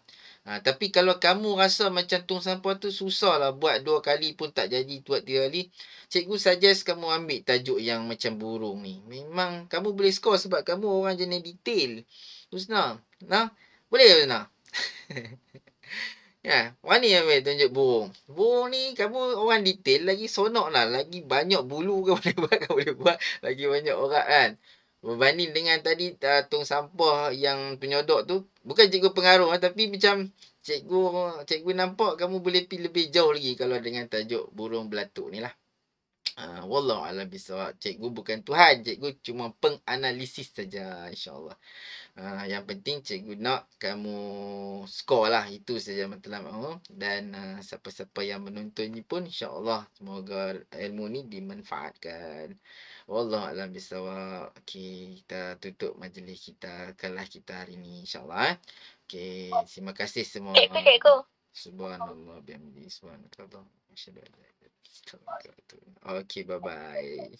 ha, tapi kalau kamu rasa macam tong sampah tu susah lah buat dua kali pun tak jadi buat tiga kali cikgu suggest kamu ambil tajuk yang macam burung ni memang kamu boleh score sebab kamu orang jenis detail Husna nah boleh Husna <laughs> Ya, orang ni yang tunjuk burung. Burung ni kamu orang detail lagi sonok lah. Lagi banyak bulu kamu <laughs> boleh buat, kamu boleh buat. Lagi banyak orang kan. Berbanding dengan tadi uh, tong sampah yang penyodok tu. Bukan cikgu pengaruh lah, tapi macam cikgu cikgu nampak kamu boleh pergi lebih jauh lagi kalau dengan tajuk burung belatuk ni lah. Ah, wallahu alam bisawab. Cikgu bukan Tuhan. Cikgu cuma penganalisis saja. InsyaAllah. Uh, yang penting cikgu nak kamu score lah. Itu saja matlam. Oh. Dan uh, siapa-siapa yang menonton ni pun insyaAllah. Semoga ilmu ni dimanfaatkan. Wallahu alam bisawab. Okay. Kita tutup majlis kita. Kelas kita hari ni insyaAllah. Eh. Okay. Terima kasih semua. Cikgu, eh, cikgu. Subhanallah. Biar Subhanallah. InsyaAllah. Okay, bye-bye.